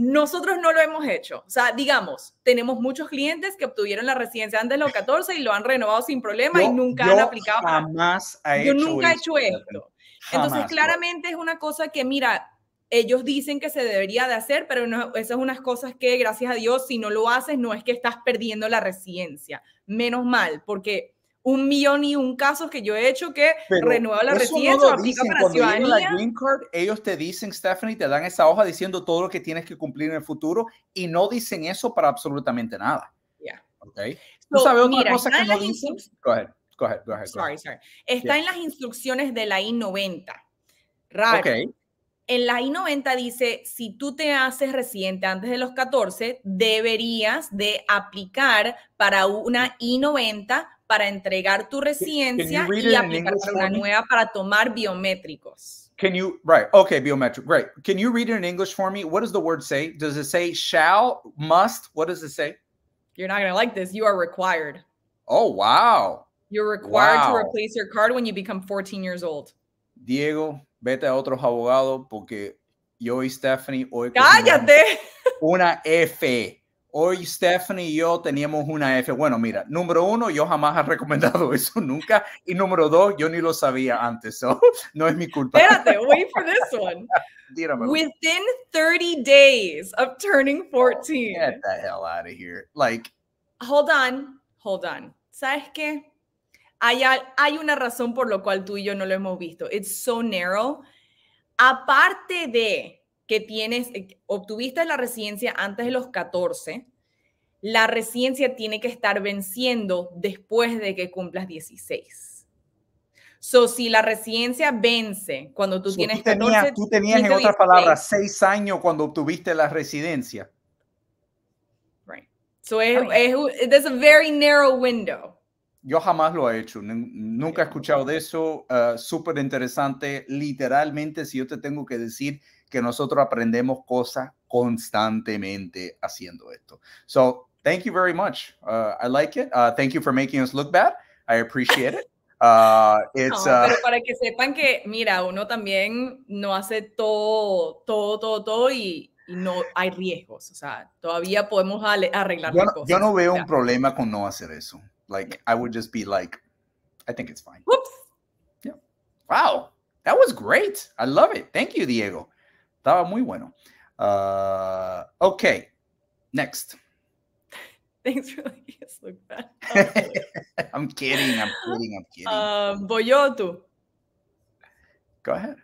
Nosotros no lo hemos hecho. O sea, digamos, tenemos muchos clientes que obtuvieron la residencia antes de los 14 y lo han renovado sin problema y nunca han aplicado. Jamás yo nunca he hecho esto. Entonces, claramente es una cosa que, mira, ellos dicen que se debería de hacer, pero esas son unas cosas que, gracias a Dios, si no lo haces, no es que estás perdiendo la residencia. Menos mal, porque un millón y un casos que yo he hecho que renueva la residencia aplica para ciudadanía. La green card, ellos te dicen, Stephanie, te dan esa hoja diciendo todo lo que tienes que cumplir en el futuro y no dicen eso para absolutamente nada. Okay. ¿Tú sabes otra cosa que no dicen? Go ahead, sorry, sorry. Está en las instrucciones de la I-90. Raro. En la I-90 dice, si tú te haces residente antes de los 14, deberías de aplicar para una I-90 para entregar tu residencia y aplicar una nueva para tomar biométricos. Can you right? Okay, biometric. Great. Can you read it in English for me? What does the word say? Does it say shall, must? What does it say? You're not going to like this. You are required. Oh, wow. You're required wow. to replace your card when you become 14 years old. Diego, vete a otros abogados porque yo y Stephanie hoy Cállate. una F. Hoy Stephanie y yo teníamos una F. Bueno, mira, número uno, yo jamás he recomendado eso nunca. Y número dos, yo ni lo sabía antes. So, no es mi culpa. Espérate, wait for this one. Within 30 days of turning 14. get the hell out of here. Like. Hold on, hold on. ¿Sabes qué? Hay, hay una razón por lo cual tú y yo no lo hemos visto. It's so narrow. Aparte de que tienes, eh, obtuviste la residencia antes de los 14, la residencia tiene que estar venciendo después de que cumplas 16. So, si la residencia vence cuando tú tienes tú tenías, 14, tú tenías en otras palabras, seis años cuando obtuviste la residencia. Right. So, es, a very narrow window. Yo jamás lo he hecho, nunca he escuchado de eso. super ah, Súper interesante. Literalmente, si yo te tengo que decir, que nosotros aprendemos cosas constantemente haciendo esto. So, thank you very much. Uh, I like it. Uh, thank you for making us look bad. I appreciate it. Uh, pero para que sepan que, mira, uno también no hace todo, todo, todo, todo y, no hay riesgos. O sea, todavía podemos arreglar yo, las cosas. Yo no veo un problema con no hacer eso. Like, I would just be like, I think it's fine. Yeah. Wow. That was great. I love it. Thank you, Diego. Estaba muy bueno. Uh, okay, next. Thanks for letting us look bad. I'm kidding. I'm kidding. I'm kidding. Um, tu. Go ahead.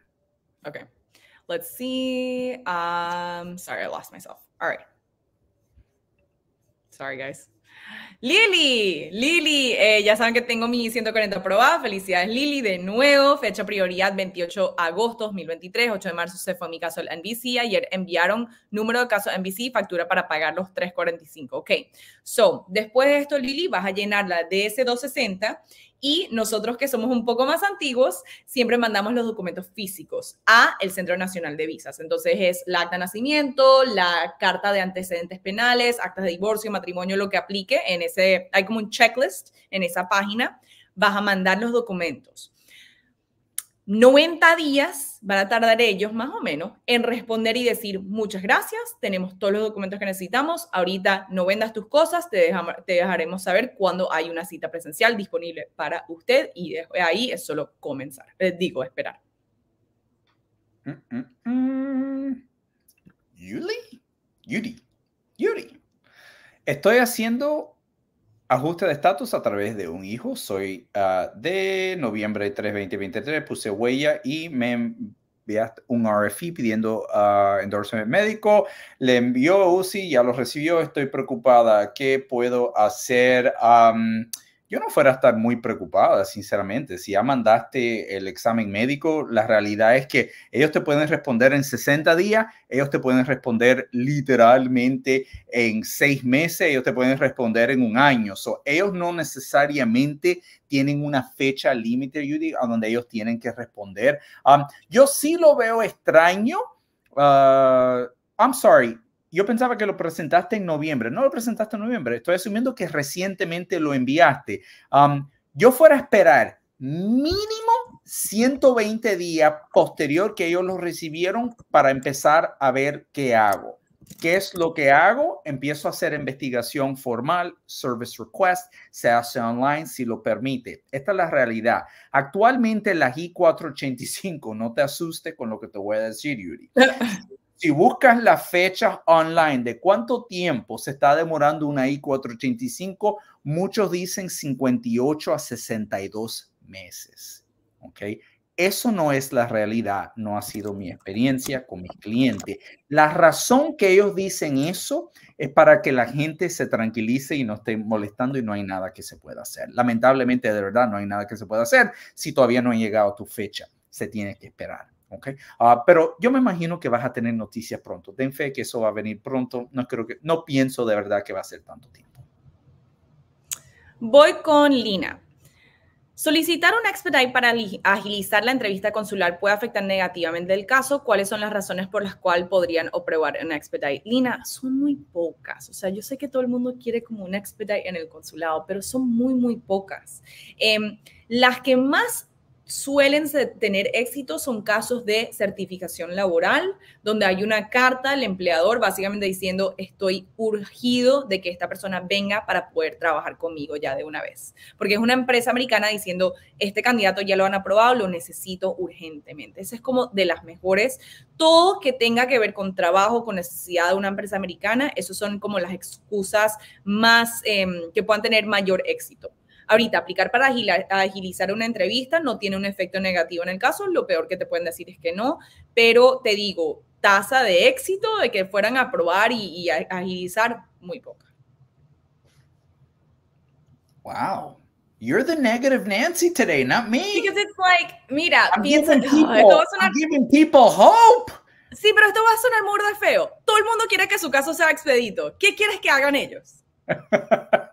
Okay. Let's see. Um, sorry, I lost myself. All right. Sorry, guys. Lili, Lili, eh, ya saben que tengo mi 140 aprobada. Felicidades, Lili, de nuevo. Fecha prioridad 28 de agosto 2023. 8 de marzo se fue mi caso al NBC. Ayer enviaron número de caso NBC factura para pagar los 345. Ok. So, después de esto, Lili, vas a llenar la ds 260 y nosotros que somos un poco más antiguos, siempre mandamos los documentos físicos a el Centro Nacional de Visas. Entonces es la acta de nacimiento, la carta de antecedentes penales, actas de divorcio, matrimonio, lo que aplique en ese, hay como un checklist en esa página, vas a mandar los documentos. 90 días van a tardar ellos más o menos en responder y decir muchas gracias, tenemos todos los documentos que necesitamos, ahorita no vendas tus cosas, te, dejaremos saber cuándo hay una cita presencial disponible para usted y ahí es solo comenzar, les digo, esperar. Yuli, Estoy haciendo Ajuste de estatus a través de un hijo. Soy ah, de noviembre 3, 2023. Puse huella y me enviaste un RFI pidiendo ah, endorsement médico. Le envió UCI, ya lo recibió. Estoy preocupada. ¿Qué puedo hacer? yo no fuera a estar muy preocupada, sinceramente. Si ya mandaste el examen médico, la realidad es que ellos te pueden responder en 60 días, ellos te pueden responder literalmente en seis meses, ellos te pueden responder en un año. So, ellos no necesariamente tienen una fecha límite, Judy, a donde ellos tienen que responder. Um, yo sí lo veo extraño. Uh, I'm sorry, yo pensaba que lo presentaste en noviembre. No lo presentaste en noviembre. Estoy asumiendo que recientemente lo enviaste. Um, yo fuera a esperar mínimo 120 días posterior que ellos lo recibieron para empezar a ver qué hago. ¿Qué es lo que hago? Empiezo a hacer investigación formal, service request, se hace online si lo permite. Esta es la realidad. Actualmente la I-485, no te asustes con lo que te voy a decir, Yuri. si buscas las fechas online de cuánto tiempo se está demorando una I-485, muchos dicen 58 a 62 meses. ¿Ok? Eso no es la realidad, no ha sido mi experiencia con mis clientes. La razón que ellos dicen eso es para que la gente se tranquilice y no esté molestando y no hay nada que se pueda hacer. Lamentablemente, de verdad, no hay nada que se pueda hacer si todavía no ha llegado tu fecha. Se tiene que esperar. Ah, pero yo me imagino que vas a tener noticias pronto. Ten fe que eso va a venir pronto. No creo que, no pienso de verdad que va a ser tanto tiempo. Voy con Lina. Solicitar un expedite para agilizar la entrevista consular puede afectar negativamente el caso. ¿Cuáles son las razones por las cuales podrían aprobar un expedite? Lina, son muy pocas. O sea, yo sé que todo el mundo quiere como un expedite en el consulado, pero son muy, muy pocas. Em, las que más suelen tener éxito son casos de certificación laboral, donde hay una carta del empleador básicamente diciendo estoy urgido de que esta persona venga para poder trabajar conmigo ya de una vez. Porque es una empresa americana diciendo este candidato ya lo han aprobado, lo necesito urgentemente. Ese es como de las mejores. Todo que tenga que ver con trabajo, con necesidad de una empresa americana, esos son como las excusas más em, que puedan tener mayor éxito. Ahorita, aplicar para agilizar una entrevista no tiene un efecto negativo en el caso, lo peor que te pueden decir es que no, pero te digo, tasa de éxito de que fueran a probar y, agilizar, muy poca. Wow. You're the negative Nancy today, not me. Because it's like, mira, I'm piensa, people, giving people hope. Sí, pero esto va a sonar muy feo. Todo el mundo quiere que su caso sea expedito. ¿Qué quieres que hagan ellos?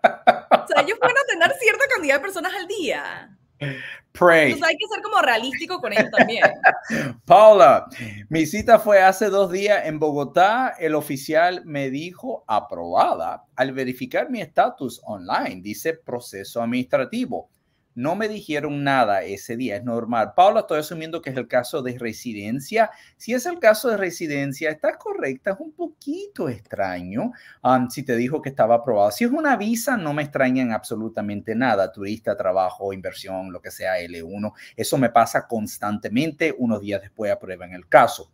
sea, ellos pueden tener cierta cantidad de personas al día. Entonces hay que ser como realístico con ellos también. Paula, mi cita fue hace dos días en Bogotá. El oficial me dijo aprobada al verificar mi estatus online. Dice proceso administrativo. No me dijeron nada ese día, es normal. Paula, estoy asumiendo que es el caso de residencia. Si es el caso de residencia, está correcta, es un poquito extraño. Um, si te dijo que estaba aprobado. Si es una visa, no me extrañan absolutamente nada. Turista, trabajo, inversión, lo que sea, L1. Eso me pasa constantemente. Unos días después aprueban el caso.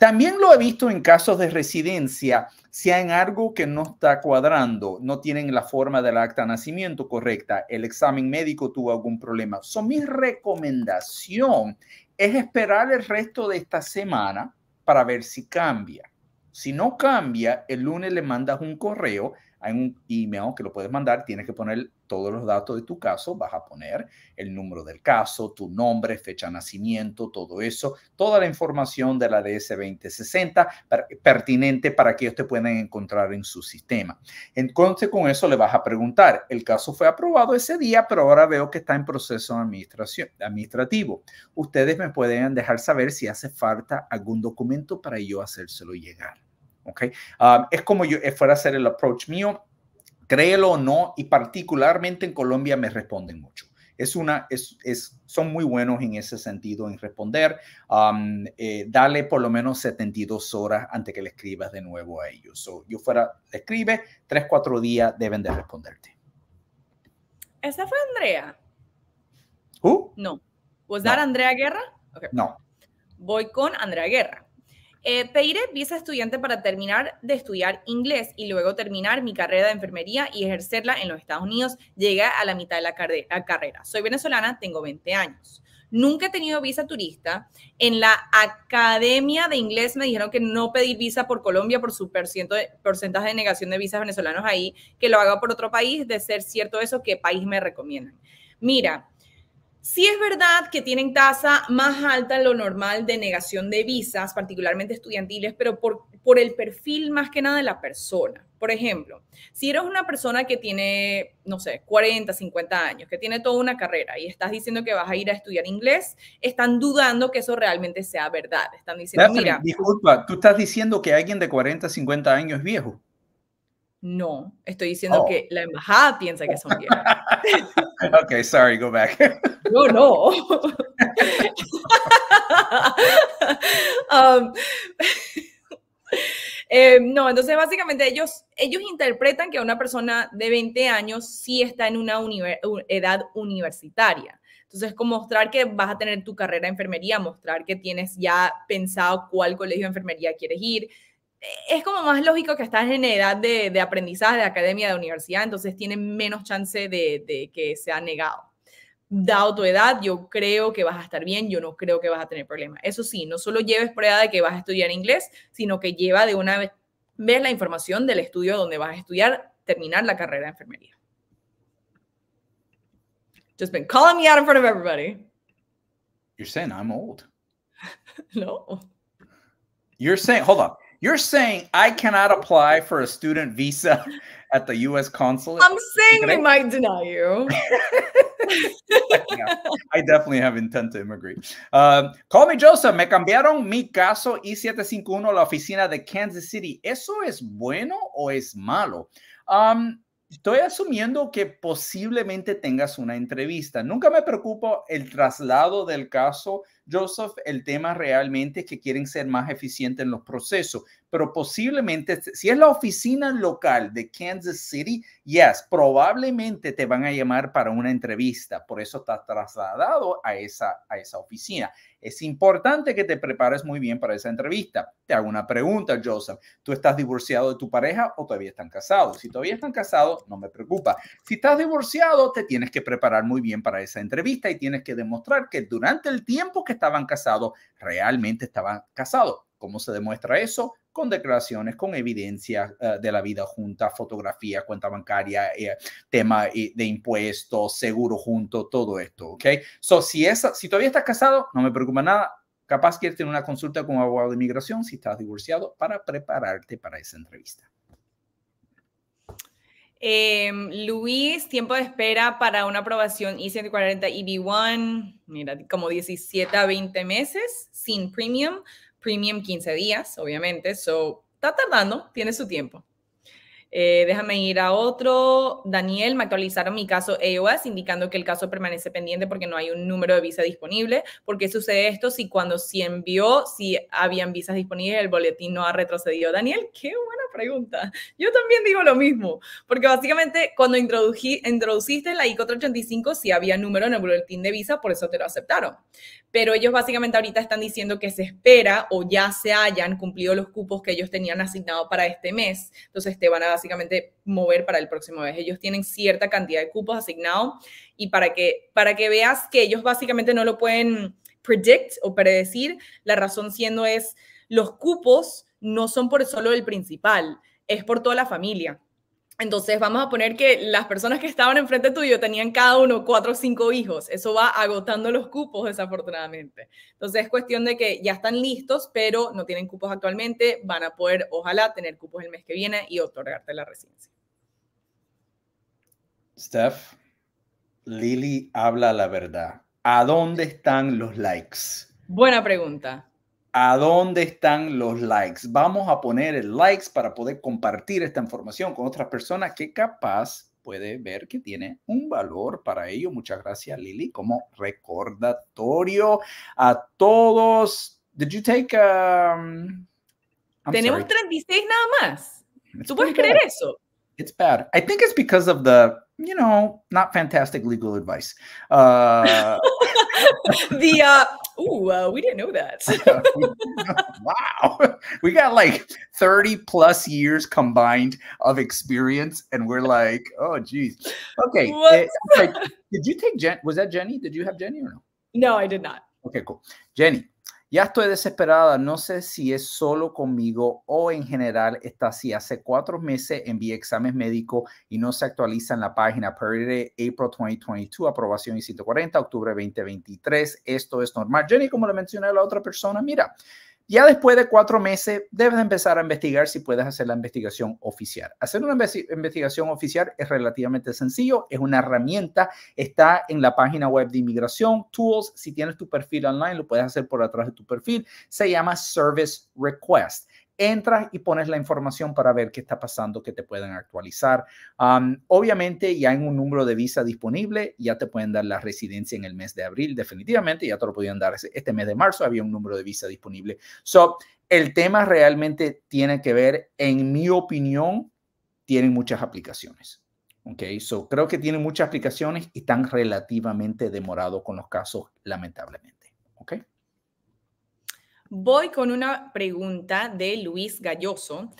También lo he visto en casos de residencia, si hay algo que no está cuadrando, no tienen la forma del acta nacimiento correcta, el examen médico tuvo algún problema. So, mi recomendación es esperar el resto de esta semana para ver si cambia. Si no cambia, el lunes le mandas un correo hay un email que lo puedes mandar, tienes que poner todos los datos de tu caso, vas a poner el número del caso, tu nombre, fecha de nacimiento, todo eso, toda la información de la DS-2060 pertinente para que ellos te puedan encontrar en su sistema. Entonces, con eso le vas a preguntar, el caso fue aprobado ese día, pero ahora veo que está en proceso administración, administrativo. Ustedes me pueden dejar saber si hace falta algún documento para yo hacérselo llegar. ¿ok? es como yo eh, fuera a hacer el approach mío, créelo o no, y particularmente en Colombia me responden mucho. Es una, es, son muy buenos en ese sentido en responder. Eh, dale por lo menos 72 horas antes que le escribas de nuevo a ellos. So, yo fuera, le escribe, 3, 4 días deben de responderte. ¿Esa fue Andrea? ¿Who? No. ¿Was that Andrea Guerra? No. Voy con Andrea Guerra. Eh, pediré visa estudiante para terminar de estudiar inglés y luego terminar mi carrera de enfermería y ejercerla en los Estados Unidos. llega a la mitad de la, carrera. Soy venezolana, tengo 20 años. Nunca he tenido visa turista. En la Academia de Inglés me dijeron que no pedir visa por Colombia por su porcentaje de negación de visas venezolanos ahí, que lo haga por otro país, de ser cierto eso, ¿qué país me recomiendan? Mira, si es verdad que tienen tasa más alta en lo normal de negación de visas, particularmente estudiantiles, pero por, el perfil más que nada de la persona. Por ejemplo, si eres una persona que tiene, no sé, 40, 50 años, que tiene toda una carrera y estás diciendo que vas a ir a estudiar inglés, están dudando que eso realmente sea verdad. Están diciendo, mira... Disculpa, tú estás diciendo que alguien de 40, 50 años es viejo. No, estoy diciendo que oh. la embajada piensa que son ok, sorry, go back. no, no. Um, em, no, entonces básicamente ellos, ellos interpretan que una persona de 20 años sí está en una edad universitaria. Entonces, como mostrar que vas a tener tu carrera en enfermería, mostrar que tienes ya pensado cuál colegio de enfermería quieres ir, es como más lógico que estás en edad de, aprendizaje, de academia, de universidad, entonces tienen menos chance de, que sea negado. Dado tu edad, yo creo que vas a estar bien, yo no creo que vas a tener problemas. Eso sí, no solo lleves prueba de que vas a estudiar inglés, sino que lleva de una vez, la información del estudio donde vas a estudiar, terminar la carrera de enfermería. Just been calling me out in front of everybody. You're saying I'm old. no. You're saying, hold on. You're saying I cannot apply for a student visa at the U.S. consulate? I'm saying they I... might deny you. yeah, I definitely have intent to immigrate. Uh, call me Joseph. Me cambiaron mi caso I-751 la oficina de Kansas City. ¿Eso es bueno o es malo? Um, Estoy asumiendo que posiblemente tengas una entrevista. Nunca me preocupo el traslado del caso, Joseph. El tema realmente es que quieren ser más eficientes en los procesos, pero posiblemente, si es la oficina local de Kansas City, yes, probablemente te van a llamar para una entrevista. Por eso estás trasladado a esa, a esa oficina. Es importante que te prepares muy bien para esa entrevista. Te hago una pregunta, Joseph. ¿Tú estás divorciado de tu pareja o todavía están casados? Si todavía están casados, no me preocupa. Si estás divorciado, te tienes que preparar muy bien para esa entrevista y tienes que demostrar que durante el tiempo que estaban casados, realmente estaban casados ¿Cómo se demuestra eso? Con declaraciones, con evidencia eh, de la vida junta, fotografía, cuenta bancaria, eh, tema eh, de impuestos, seguro junto, todo esto, ¿ok? So, si, esa, si todavía estás casado, no me preocupa nada. Capaz quieres tener una consulta con un abogado de inmigración si estás divorciado para prepararte para esa entrevista. Em, Luis, tiempo de espera para una aprobación I-140 EB1, mira, como 17 a 20 meses sin premium Premium 15 días, obviamente. So, está tardando, tiene su tiempo. Eh, déjame ir a otro. Daniel, me actualizaron mi caso EOS indicando que el caso permanece pendiente porque no hay un número de visa disponible. ¿Por qué sucede esto si cuando se envió, si habían visas disponibles, el boletín no ha retrocedido? Daniel, qué buena pregunta. Yo también digo lo mismo, porque básicamente cuando introdují, introduciste la I-485 si había número en el boletín de visa, por eso te lo aceptaron. Pero ellos básicamente ahorita están diciendo que se espera o ya se hayan cumplido los cupos que ellos tenían asignado para este mes. Entonces te van a básicamente mover para el próximo mes. Ellos tienen cierta cantidad de cupos asignados y para que, para que veas que ellos básicamente no lo pueden predict o predecir, la razón siendo es los cupos no son por solo el principal, es por toda la familia. Entonces vamos a poner que las personas que estaban enfrente tuyo tenían cada uno cuatro o cinco hijos. Eso va agotando los cupos, desafortunadamente. Entonces es cuestión de que ya están listos, pero no tienen cupos actualmente. Van a poder, ojalá, tener cupos el mes que viene y otorgarte la residencia. Steph, Lily habla la verdad. ¿A dónde están los likes? Buena pregunta. ¿A dónde están los likes? Vamos a poner el likes para poder compartir esta información con otras personas que capaz puede ver que tiene un valor para ello. Muchas gracias, Lili, como recordatorio a todos. Did you take a... Um, Tenemos 36 nada más. ¿Tú puedes creer eso? It's bad. I think it's because of the, you know, not fantastic legal advice. Uh, the uh, Oh, uh, we didn't know that. wow. We got like 30 plus years combined of experience. And we're like, oh, geez. Okay. Eh, did you take Jen? Was that Jenny? Did you have Jenny or no? No, I did not. Okay, cool. Jenny, Ya estoy desesperada, no sé si es solo conmigo o en general está así. Hace cuatro meses envié exámenes médico y no se actualiza en la página. Period April 2022, aprobación y 140, octubre 2023. Esto es normal. Jenny, como le mencioné a la otra persona, mira, ya después de cuatro meses, debes empezar a investigar si puedes hacer la investigación oficial. Hacer una investigación oficial es relativamente sencillo, es una herramienta, está en la página web de Inmigración Tools. Si tienes tu perfil online, lo puedes hacer por atrás de tu perfil. Se llama Service Request entras y pones la información para ver qué está pasando, que te puedan actualizar. obviamente ya hay un número de visa disponible, ya te pueden dar la residencia en el mes de abril, definitivamente, ya te lo podían dar este mes de marzo, había un número de visa disponible. So, el tema realmente tiene que ver, en mi opinión, tienen muchas aplicaciones. Ok, so creo que tienen muchas aplicaciones y están relativamente demorados con los casos, lamentablemente. Voy con una pregunta de Luis Galloso.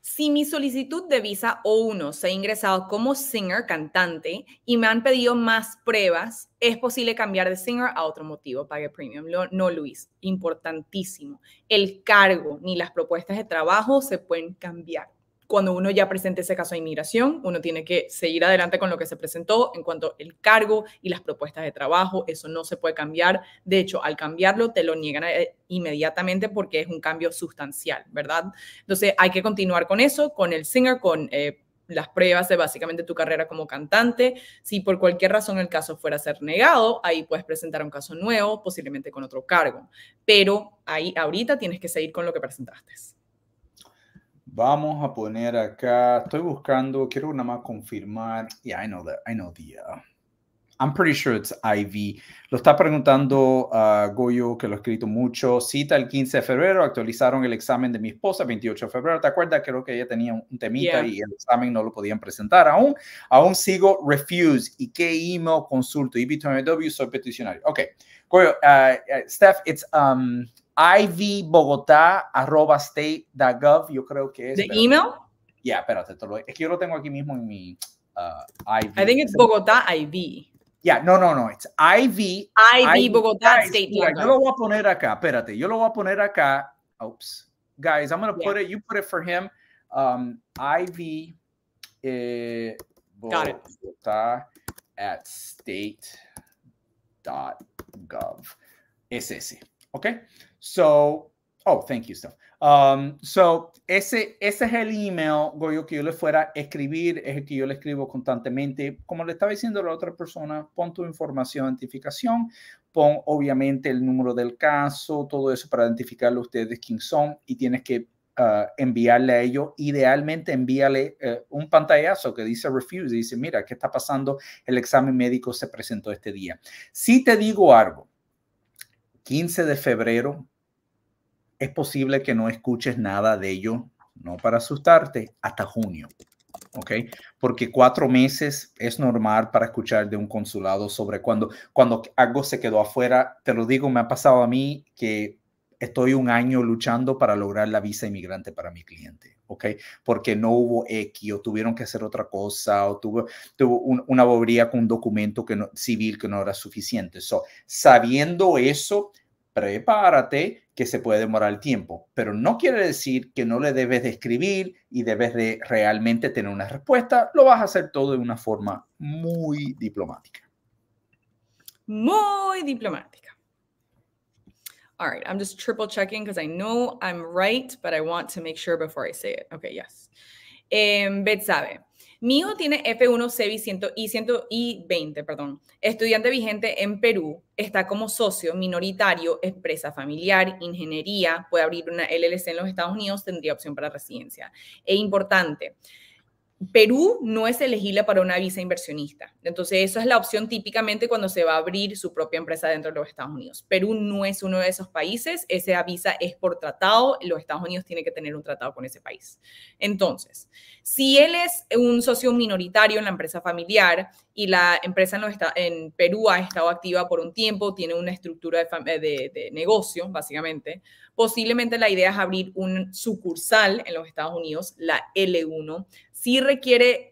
Si mi solicitud de visa O1 se ha ingresado como singer, cantante, y me han pedido más pruebas, ¿es posible cambiar de singer a otro motivo? Pague premium. No, Luis, importantísimo. El cargo ni las propuestas de trabajo se pueden cambiar cuando uno ya presenta ese caso de inmigración, uno tiene que seguir adelante con lo que se presentó en cuanto al cargo y las propuestas de trabajo. Eso no se puede cambiar. De hecho, al cambiarlo te lo niegan eh, inmediatamente porque es un cambio sustancial, ¿verdad? Entonces hay que continuar con eso, con el singer, con... Eh, las pruebas de básicamente tu carrera como cantante. Si por cualquier razón el caso fuera a ser negado, ahí puedes presentar un caso nuevo, posiblemente con otro cargo. Pero ahí ahorita tienes que seguir con lo que presentaste. Vamos a poner acá, estoy buscando, quiero nada más confirmar. Yeah, I know that, I know the, uh, I'm pretty sure it's IV. Lo está preguntando Goyo, que lo ha escrito mucho. Cita el 15 de febrero, actualizaron el examen de mi esposa, 28 de febrero. ¿Te acuerdas? Creo que ella tenía un temita y el examen no lo podían presentar aún. Aún sigo refuse. ¿Y qué email consulto? E B2MW, soy peticionario. Ok. Goyo, uh, uh, Steph, it's, um, state.gov yo creo que es. ¿De email? Ya, yeah, espérate, es que yo lo tengo aquí mismo en mi ah, IV. I think it's Bogotá IV. Ya, yeah, no, no, no, it's IV. IV Bogotá State. Yo lo voy a poner acá, espérate, yo lo voy a poner acá. Oops. Guys, I'm going to put it, you put it for him. Um, IV eh, Bogotá at state.gov. Es ese, ¿ok? So, oh, thank you, Steph. Um, so, ese, ese es el email, que yo le fuera a escribir, es el que yo le escribo constantemente. Como le estaba diciendo a la otra persona, pon tu información, identificación, pon obviamente el número del caso, todo eso para identificarle a ustedes quién son y tienes que ah, enviarle a ellos, idealmente envíale eh, un pantallazo que dice refuse, y dice, mira, ¿qué está pasando? El examen médico se presentó este día. Si te digo algo, 15 de febrero es posible que no escuches nada de ello, no para asustarte, hasta junio. ¿ok? Porque cuatro meses es normal para escuchar de un consulado sobre cuando, cuando algo se quedó afuera. Te lo digo, me ha pasado a mí que estoy un año luchando para lograr la visa inmigrante para mi cliente, ¿ok? Porque no hubo X o tuvieron que hacer otra cosa o tuvo, tuvo una bobería con un documento que no, civil que no era suficiente. So, sabiendo eso, prepárate que se puede demorar el tiempo, pero no quiere decir que no le debes de escribir y debes de realmente tener una respuesta, lo vas a hacer todo de una forma muy diplomática. Muy diplomática. All right, I'm just triple checking because I know I'm right, but I want to make sure before I say it. Okay, yes. Em, mi tiene F1 CB100 y 120 perdón. Estudiante vigente en Perú, está como socio minoritario, empresa familiar, ingeniería, puede abrir una LLC en los Estados Unidos, tendría opción para residencia. E importante, Perú no es elegible para una visa inversionista. Entonces, esa es la opción típicamente cuando se va a abrir su propia empresa dentro de los Estados Unidos. Perú no es uno de esos países, esa visa es por tratado, los Estados Unidos tienen que tener un tratado con ese país. Entonces, si él es un socio minoritario en la empresa familiar y la empresa en, está, en Perú ha estado activa por un tiempo, tiene una estructura de negocio, básicamente, Posiblemente la idea es abrir un sucursal en los Estados Unidos, la L1. Sí requiere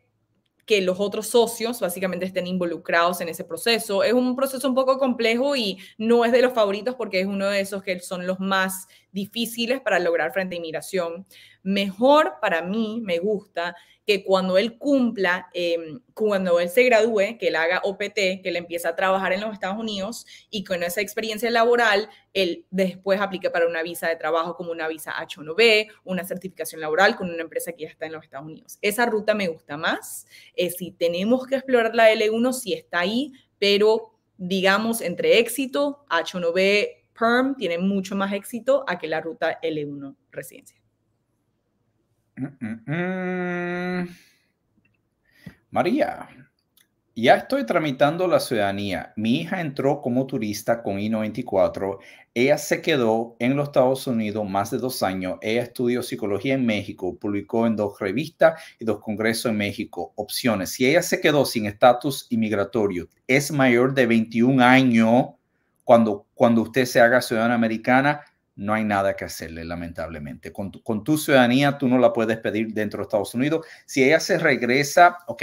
que los otros socios básicamente estén involucrados en ese proceso. Es un proceso un poco complejo y no es de los favoritos porque es uno de esos que son los más difíciles para lograr frente a inmigración. Mejor para mí, me gusta que cuando él cumpla, em, cuando él se gradúe, que él haga OPT, que él empiece a trabajar en los Estados Unidos y con esa experiencia laboral, él después aplique para una visa de trabajo como una visa H1B, una certificación laboral con una empresa que ya está en los Estados Unidos. Esa ruta me gusta más. Eh, si tenemos que explorar la L1, si sí está ahí, pero digamos entre éxito, H1B, tiene mucho más éxito a que la ruta L1 residencia. Mm, mm, mm. María, ya estoy tramitando la ciudadanía. Mi hija entró como turista con I-94. Ella se quedó en los Estados Unidos más de dos años. Ella estudió psicología en México, publicó en dos revistas y dos congresos en México. Opciones. Si ella se quedó sin estatus inmigratorio, es mayor de 21 años cuando, cuando usted se haga ciudadana americana, no hay nada que hacerle, lamentablemente. Con tu, con tu, ciudadanía, tú no la puedes pedir dentro de Estados Unidos. Si ella se regresa, ok,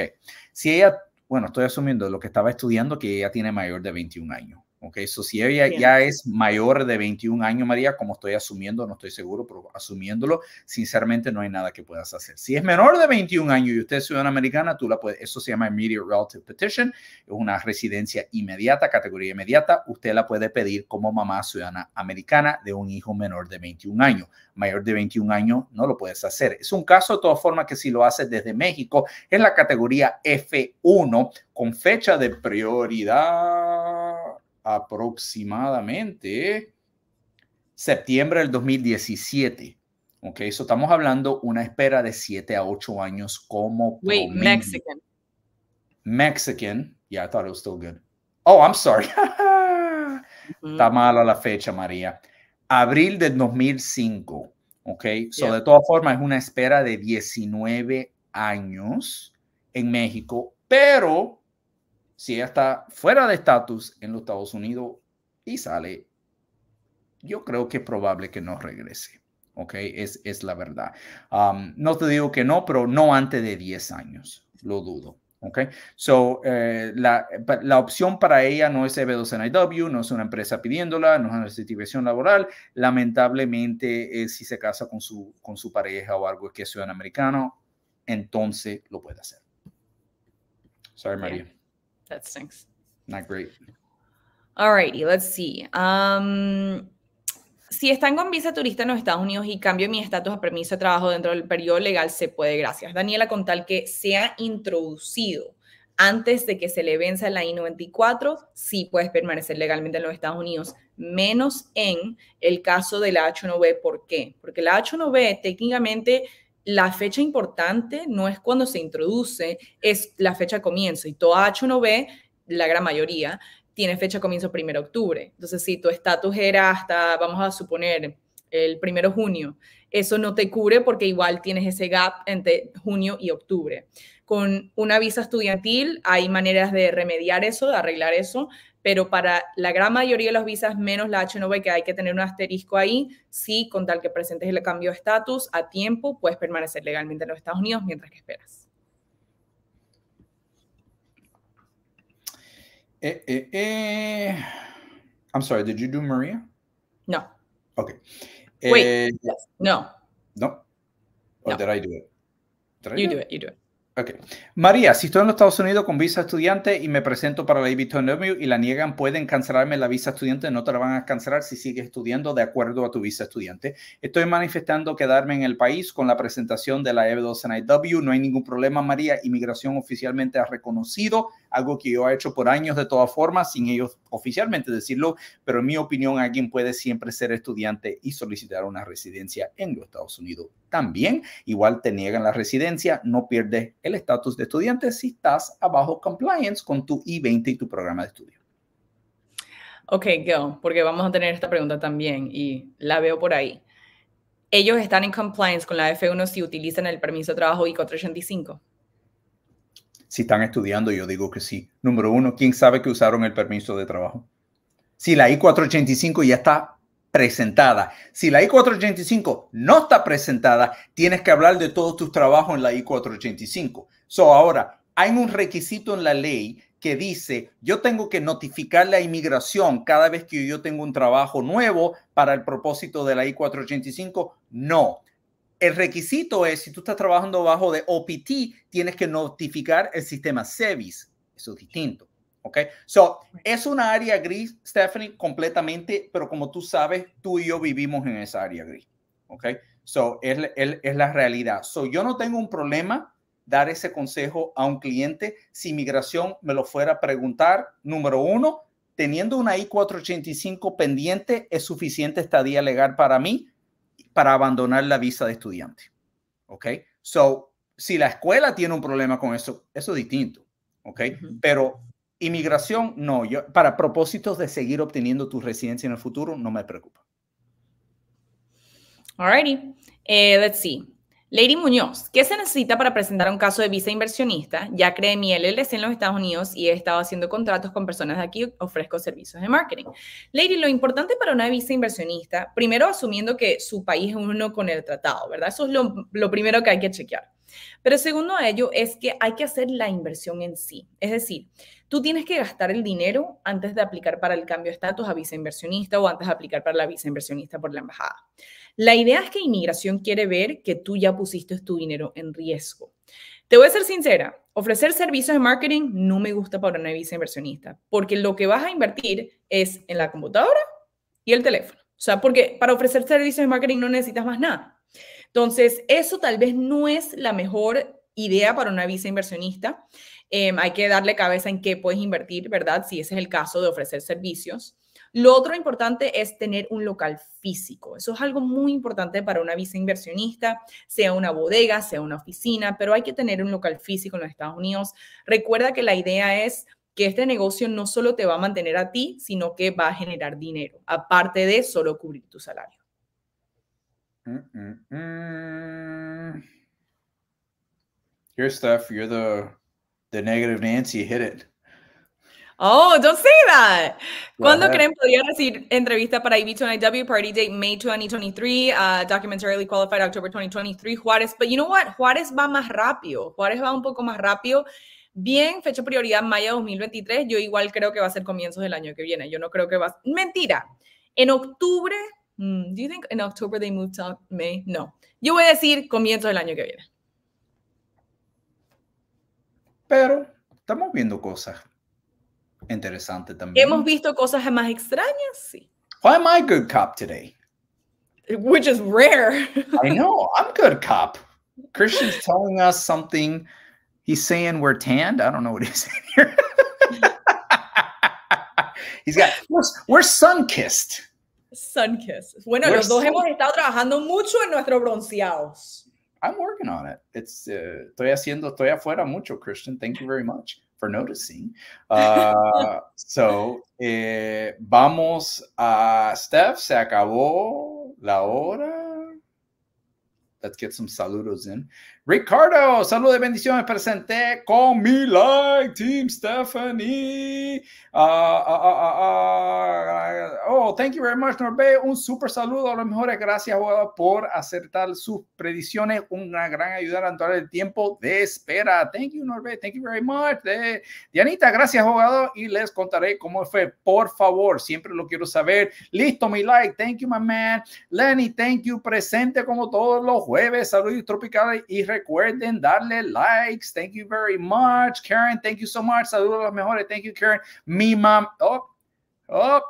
si ella, bueno, estoy asumiendo lo que estaba estudiando, que ella tiene mayor de 21 años. Ok, eso si ella ya es mayor de 21 años, María, como estoy asumiendo, no estoy seguro, pero asumiéndolo, sinceramente no hay nada que puedas hacer. Si es menor de 21 años y usted es ciudadana americana, tú la puedes, eso se llama immediate relative petition, es una residencia inmediata, categoría inmediata, usted la puede pedir como mamá ciudadana americana de un hijo menor de 21 años. Mayor de 21 años no lo puedes hacer. Es un caso de todas formas que si lo haces desde México, es la categoría F1 con fecha de prioridad aproximadamente septiembre del 2017. Ok, eso estamos hablando una espera de 7 a 8 años como Wait, Mexican. Mexican. Yeah, I thought it was still good. Oh, I'm sorry. Está mala la fecha, María. Abril del 2005. Ok, so de todas formas es una espera de 19 años en México, pero si ella está fuera de estatus en los Estados Unidos y sale, yo creo que es probable que no regrese. ¿ok? Es, es la verdad. Um, no te digo que no, pero no antes de 10 años, lo dudo. ¿Ok? So, eh, la, la, opción para ella no es EB2NIW, no es una empresa pidiéndola, no es una certificación laboral. Lamentablemente, eh, si se casa con su, con su pareja o algo que es ciudadano americano, entonces lo puede hacer. Sorry, María. That stinks. Not great. All righty, let's see. Um, si están con visa turista en los Estados Unidos y cambio mi estatus a permiso de trabajo dentro del periodo legal, se puede, gracias. Daniela, con tal que sea introducido antes de que se le venza la I-94, sí puedes permanecer legalmente en los Estados Unidos, menos en el caso de la H1B. ¿Por qué? Porque la H1B técnicamente la fecha importante no es cuando se introduce, es la fecha comienzo. Y toda H1B, la gran mayoría, tiene fecha comienzo 1 de octubre. Entonces, si tu estatus era hasta, vamos a suponer, el 1 de junio, eso no te cubre porque igual tienes ese gap entre junio y octubre. Con una visa estudiantil hay maneras de remediar eso, de arreglar eso, pero para la gran mayoría de los visas, menos la H9, que hay que tener un asterisco ahí, sí, con tal que presentes el cambio de estatus a tiempo, puedes permanecer legalmente en los Estados Unidos mientras que esperas. Eh, eh, eh. I'm sorry, did you do Maria? No. Okay. Wait, no. No? Or did I do it? do it? do it. Ok. María, si estoy en los Estados Unidos con visa estudiante y me presento para la eb 2 y la niegan, pueden cancelarme la visa estudiante, no te la van a cancelar si sigues estudiando de acuerdo a tu visa estudiante. Estoy manifestando quedarme en el país con la presentación de la eb 2 w no hay ningún problema, María. Inmigración oficialmente ha reconocido algo que yo he hecho por años de todas formas, sin ellos oficialmente decirlo, pero en mi opinión alguien puede siempre ser estudiante y solicitar una residencia en los Estados Unidos también. Igual te niegan la residencia, no pierdes el estatus de estudiante si estás abajo compliance con tu I-20 y tu programa de estudio. Ok, Gil, porque vamos a tener esta pregunta también y la veo por ahí. ¿Ellos están en compliance con la F1 si utilizan el permiso de trabajo I-485? Si están estudiando, yo digo que sí. Número uno, ¿quién sabe que usaron el permiso de trabajo? Si la I-485 ya está presentada. Si la I-485 no está presentada, tienes que hablar de todos tus trabajos en la I-485. So ahora, hay un requisito en la ley que dice, yo tengo que notificar la inmigración cada vez que yo tengo un trabajo nuevo para el propósito de la I-485. No, el requisito es, si tú estás trabajando bajo de OPT, tienes que notificar el sistema SEVIS. Eso es distinto. ¿Ok? So, es una área gris, Stephanie, completamente, pero como tú sabes, tú y yo vivimos en esa área gris. ¿Ok? So, es, la realidad. So, yo no tengo un problema dar ese consejo a un cliente si migración me lo fuera a preguntar. Número uno, teniendo una I-485 pendiente es suficiente estadía legal para mí para abandonar la visa de estudiante. ¿Ok? So, si la escuela tiene un problema con eso, eso es distinto. ¿Ok? Pero inmigración, no. Yo, para propósitos de seguir obteniendo tu residencia en el futuro, no me preocupa. All righty, eh, let's see. Lady Muñoz, ¿qué se necesita para presentar un caso de visa inversionista? Ya creé mi LLC en los Estados Unidos y he estado haciendo contratos con personas de aquí, ofrezco servicios de marketing. Lady, lo importante para una visa inversionista, primero asumiendo que su país es uno con el tratado, ¿verdad? Eso es lo, lo primero que hay que chequear. Pero segundo a ello es que hay que hacer la inversión en sí. Es decir, tú tienes que gastar el dinero antes de aplicar para el cambio de estatus a visa inversionista o antes de aplicar para la visa inversionista por la embajada. La idea es que inmigración quiere ver que tú ya pusiste tu dinero en riesgo. Te voy a ser sincera, ofrecer servicios de marketing no me gusta para una visa inversionista, porque lo que vas a invertir es en la computadora y el teléfono. O sea, porque para ofrecer servicios de marketing no necesitas más nada. Entonces, eso tal vez no es la mejor idea para una visa inversionista. Em, hay que darle cabeza en qué puedes invertir, ¿verdad? Si ese es el caso de ofrecer servicios. Lo otro importante es tener un local físico. Eso es algo muy importante para una visa inversionista, sea una bodega, sea una oficina, pero hay que tener un local físico en los Estados Unidos. Recuerda que la idea es que este negocio no solo te va a mantener a ti, sino que va a generar dinero, aparte de solo cubrir tu salario. Mm, mm, mm. stuff, you're the negative Nancy, hit it. Oh, don't say that. ¿Cuándo creen podría recibir entrevista para EV29W? Party Date May 2023, ah, documentarily qualified October 2023, Juárez? But you know what? Juárez va más rápido. Juárez va un poco más rápido. Bien, fecha prioridad mayo 2023. Yo igual creo que va a ser comienzos del año que viene. Yo no creo que va a... Mentira. En octubre... Mm, do you think in October they moved to May? No. Yo voy a decir comienzos del año que viene. Pero estamos viendo cosas. interesante también. Hemos visto cosas más extrañas, sí. Why am I good cop today? Which is rare. I know, I'm good cop. Christian's telling us something. He's saying we're tanned. I don't know what he's saying here. he's got, we're, we're sun kissed. Sun kissed. Bueno, we're los dos hemos estado trabajando mucho en nuestros bronceados. I'm working on it. It's, uh, estoy haciendo, estoy afuera mucho, Christian. Thank you very much for noticing. Uh, so, eh, vamos a Steph. Se acabó la hora. Let's get some saludos in. Ricardo, saludos de bendiciones, presente con mi like, Team Stephanie. Ah, ah, ah, oh, thank you very much, Norbe. Un super saludo, a los mejores gracias, jugador, por acertar sus predicciones. Una gran ayuda a entrar el tiempo de espera. Thank you, Norbe. Thank you very much. Dianita, gracias, jugador. y les contaré cómo fue. Por favor, siempre lo quiero saber. Listo, mi like. Thank you, my man. Lenny, thank you, presente como todos los jueves. Saludos tropicales y recuerden darle likes. Thank you very much, Karen. Thank you so much. Saludos a los mejores. Thank you, Karen. Mi mamá. Oh, oh.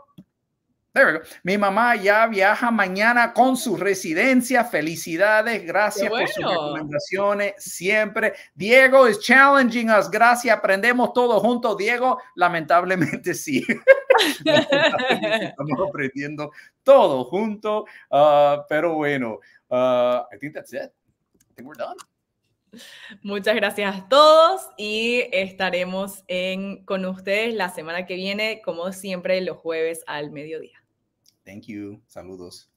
There we go. Mi mamá ya viaja mañana con su residencia. Felicidades, gracias por sus recomendaciones siempre. Diego is challenging us. Gracias, aprendemos todo juntos. Diego, lamentablemente sí. Estamos aprendiendo todo junto. Ah, pero bueno, ah, I think that's it. I think we're done. Muchas gracias a todos y estaremos con ustedes la semana que viene, como siempre, los jueves al mediodía. Thank you. Saludos.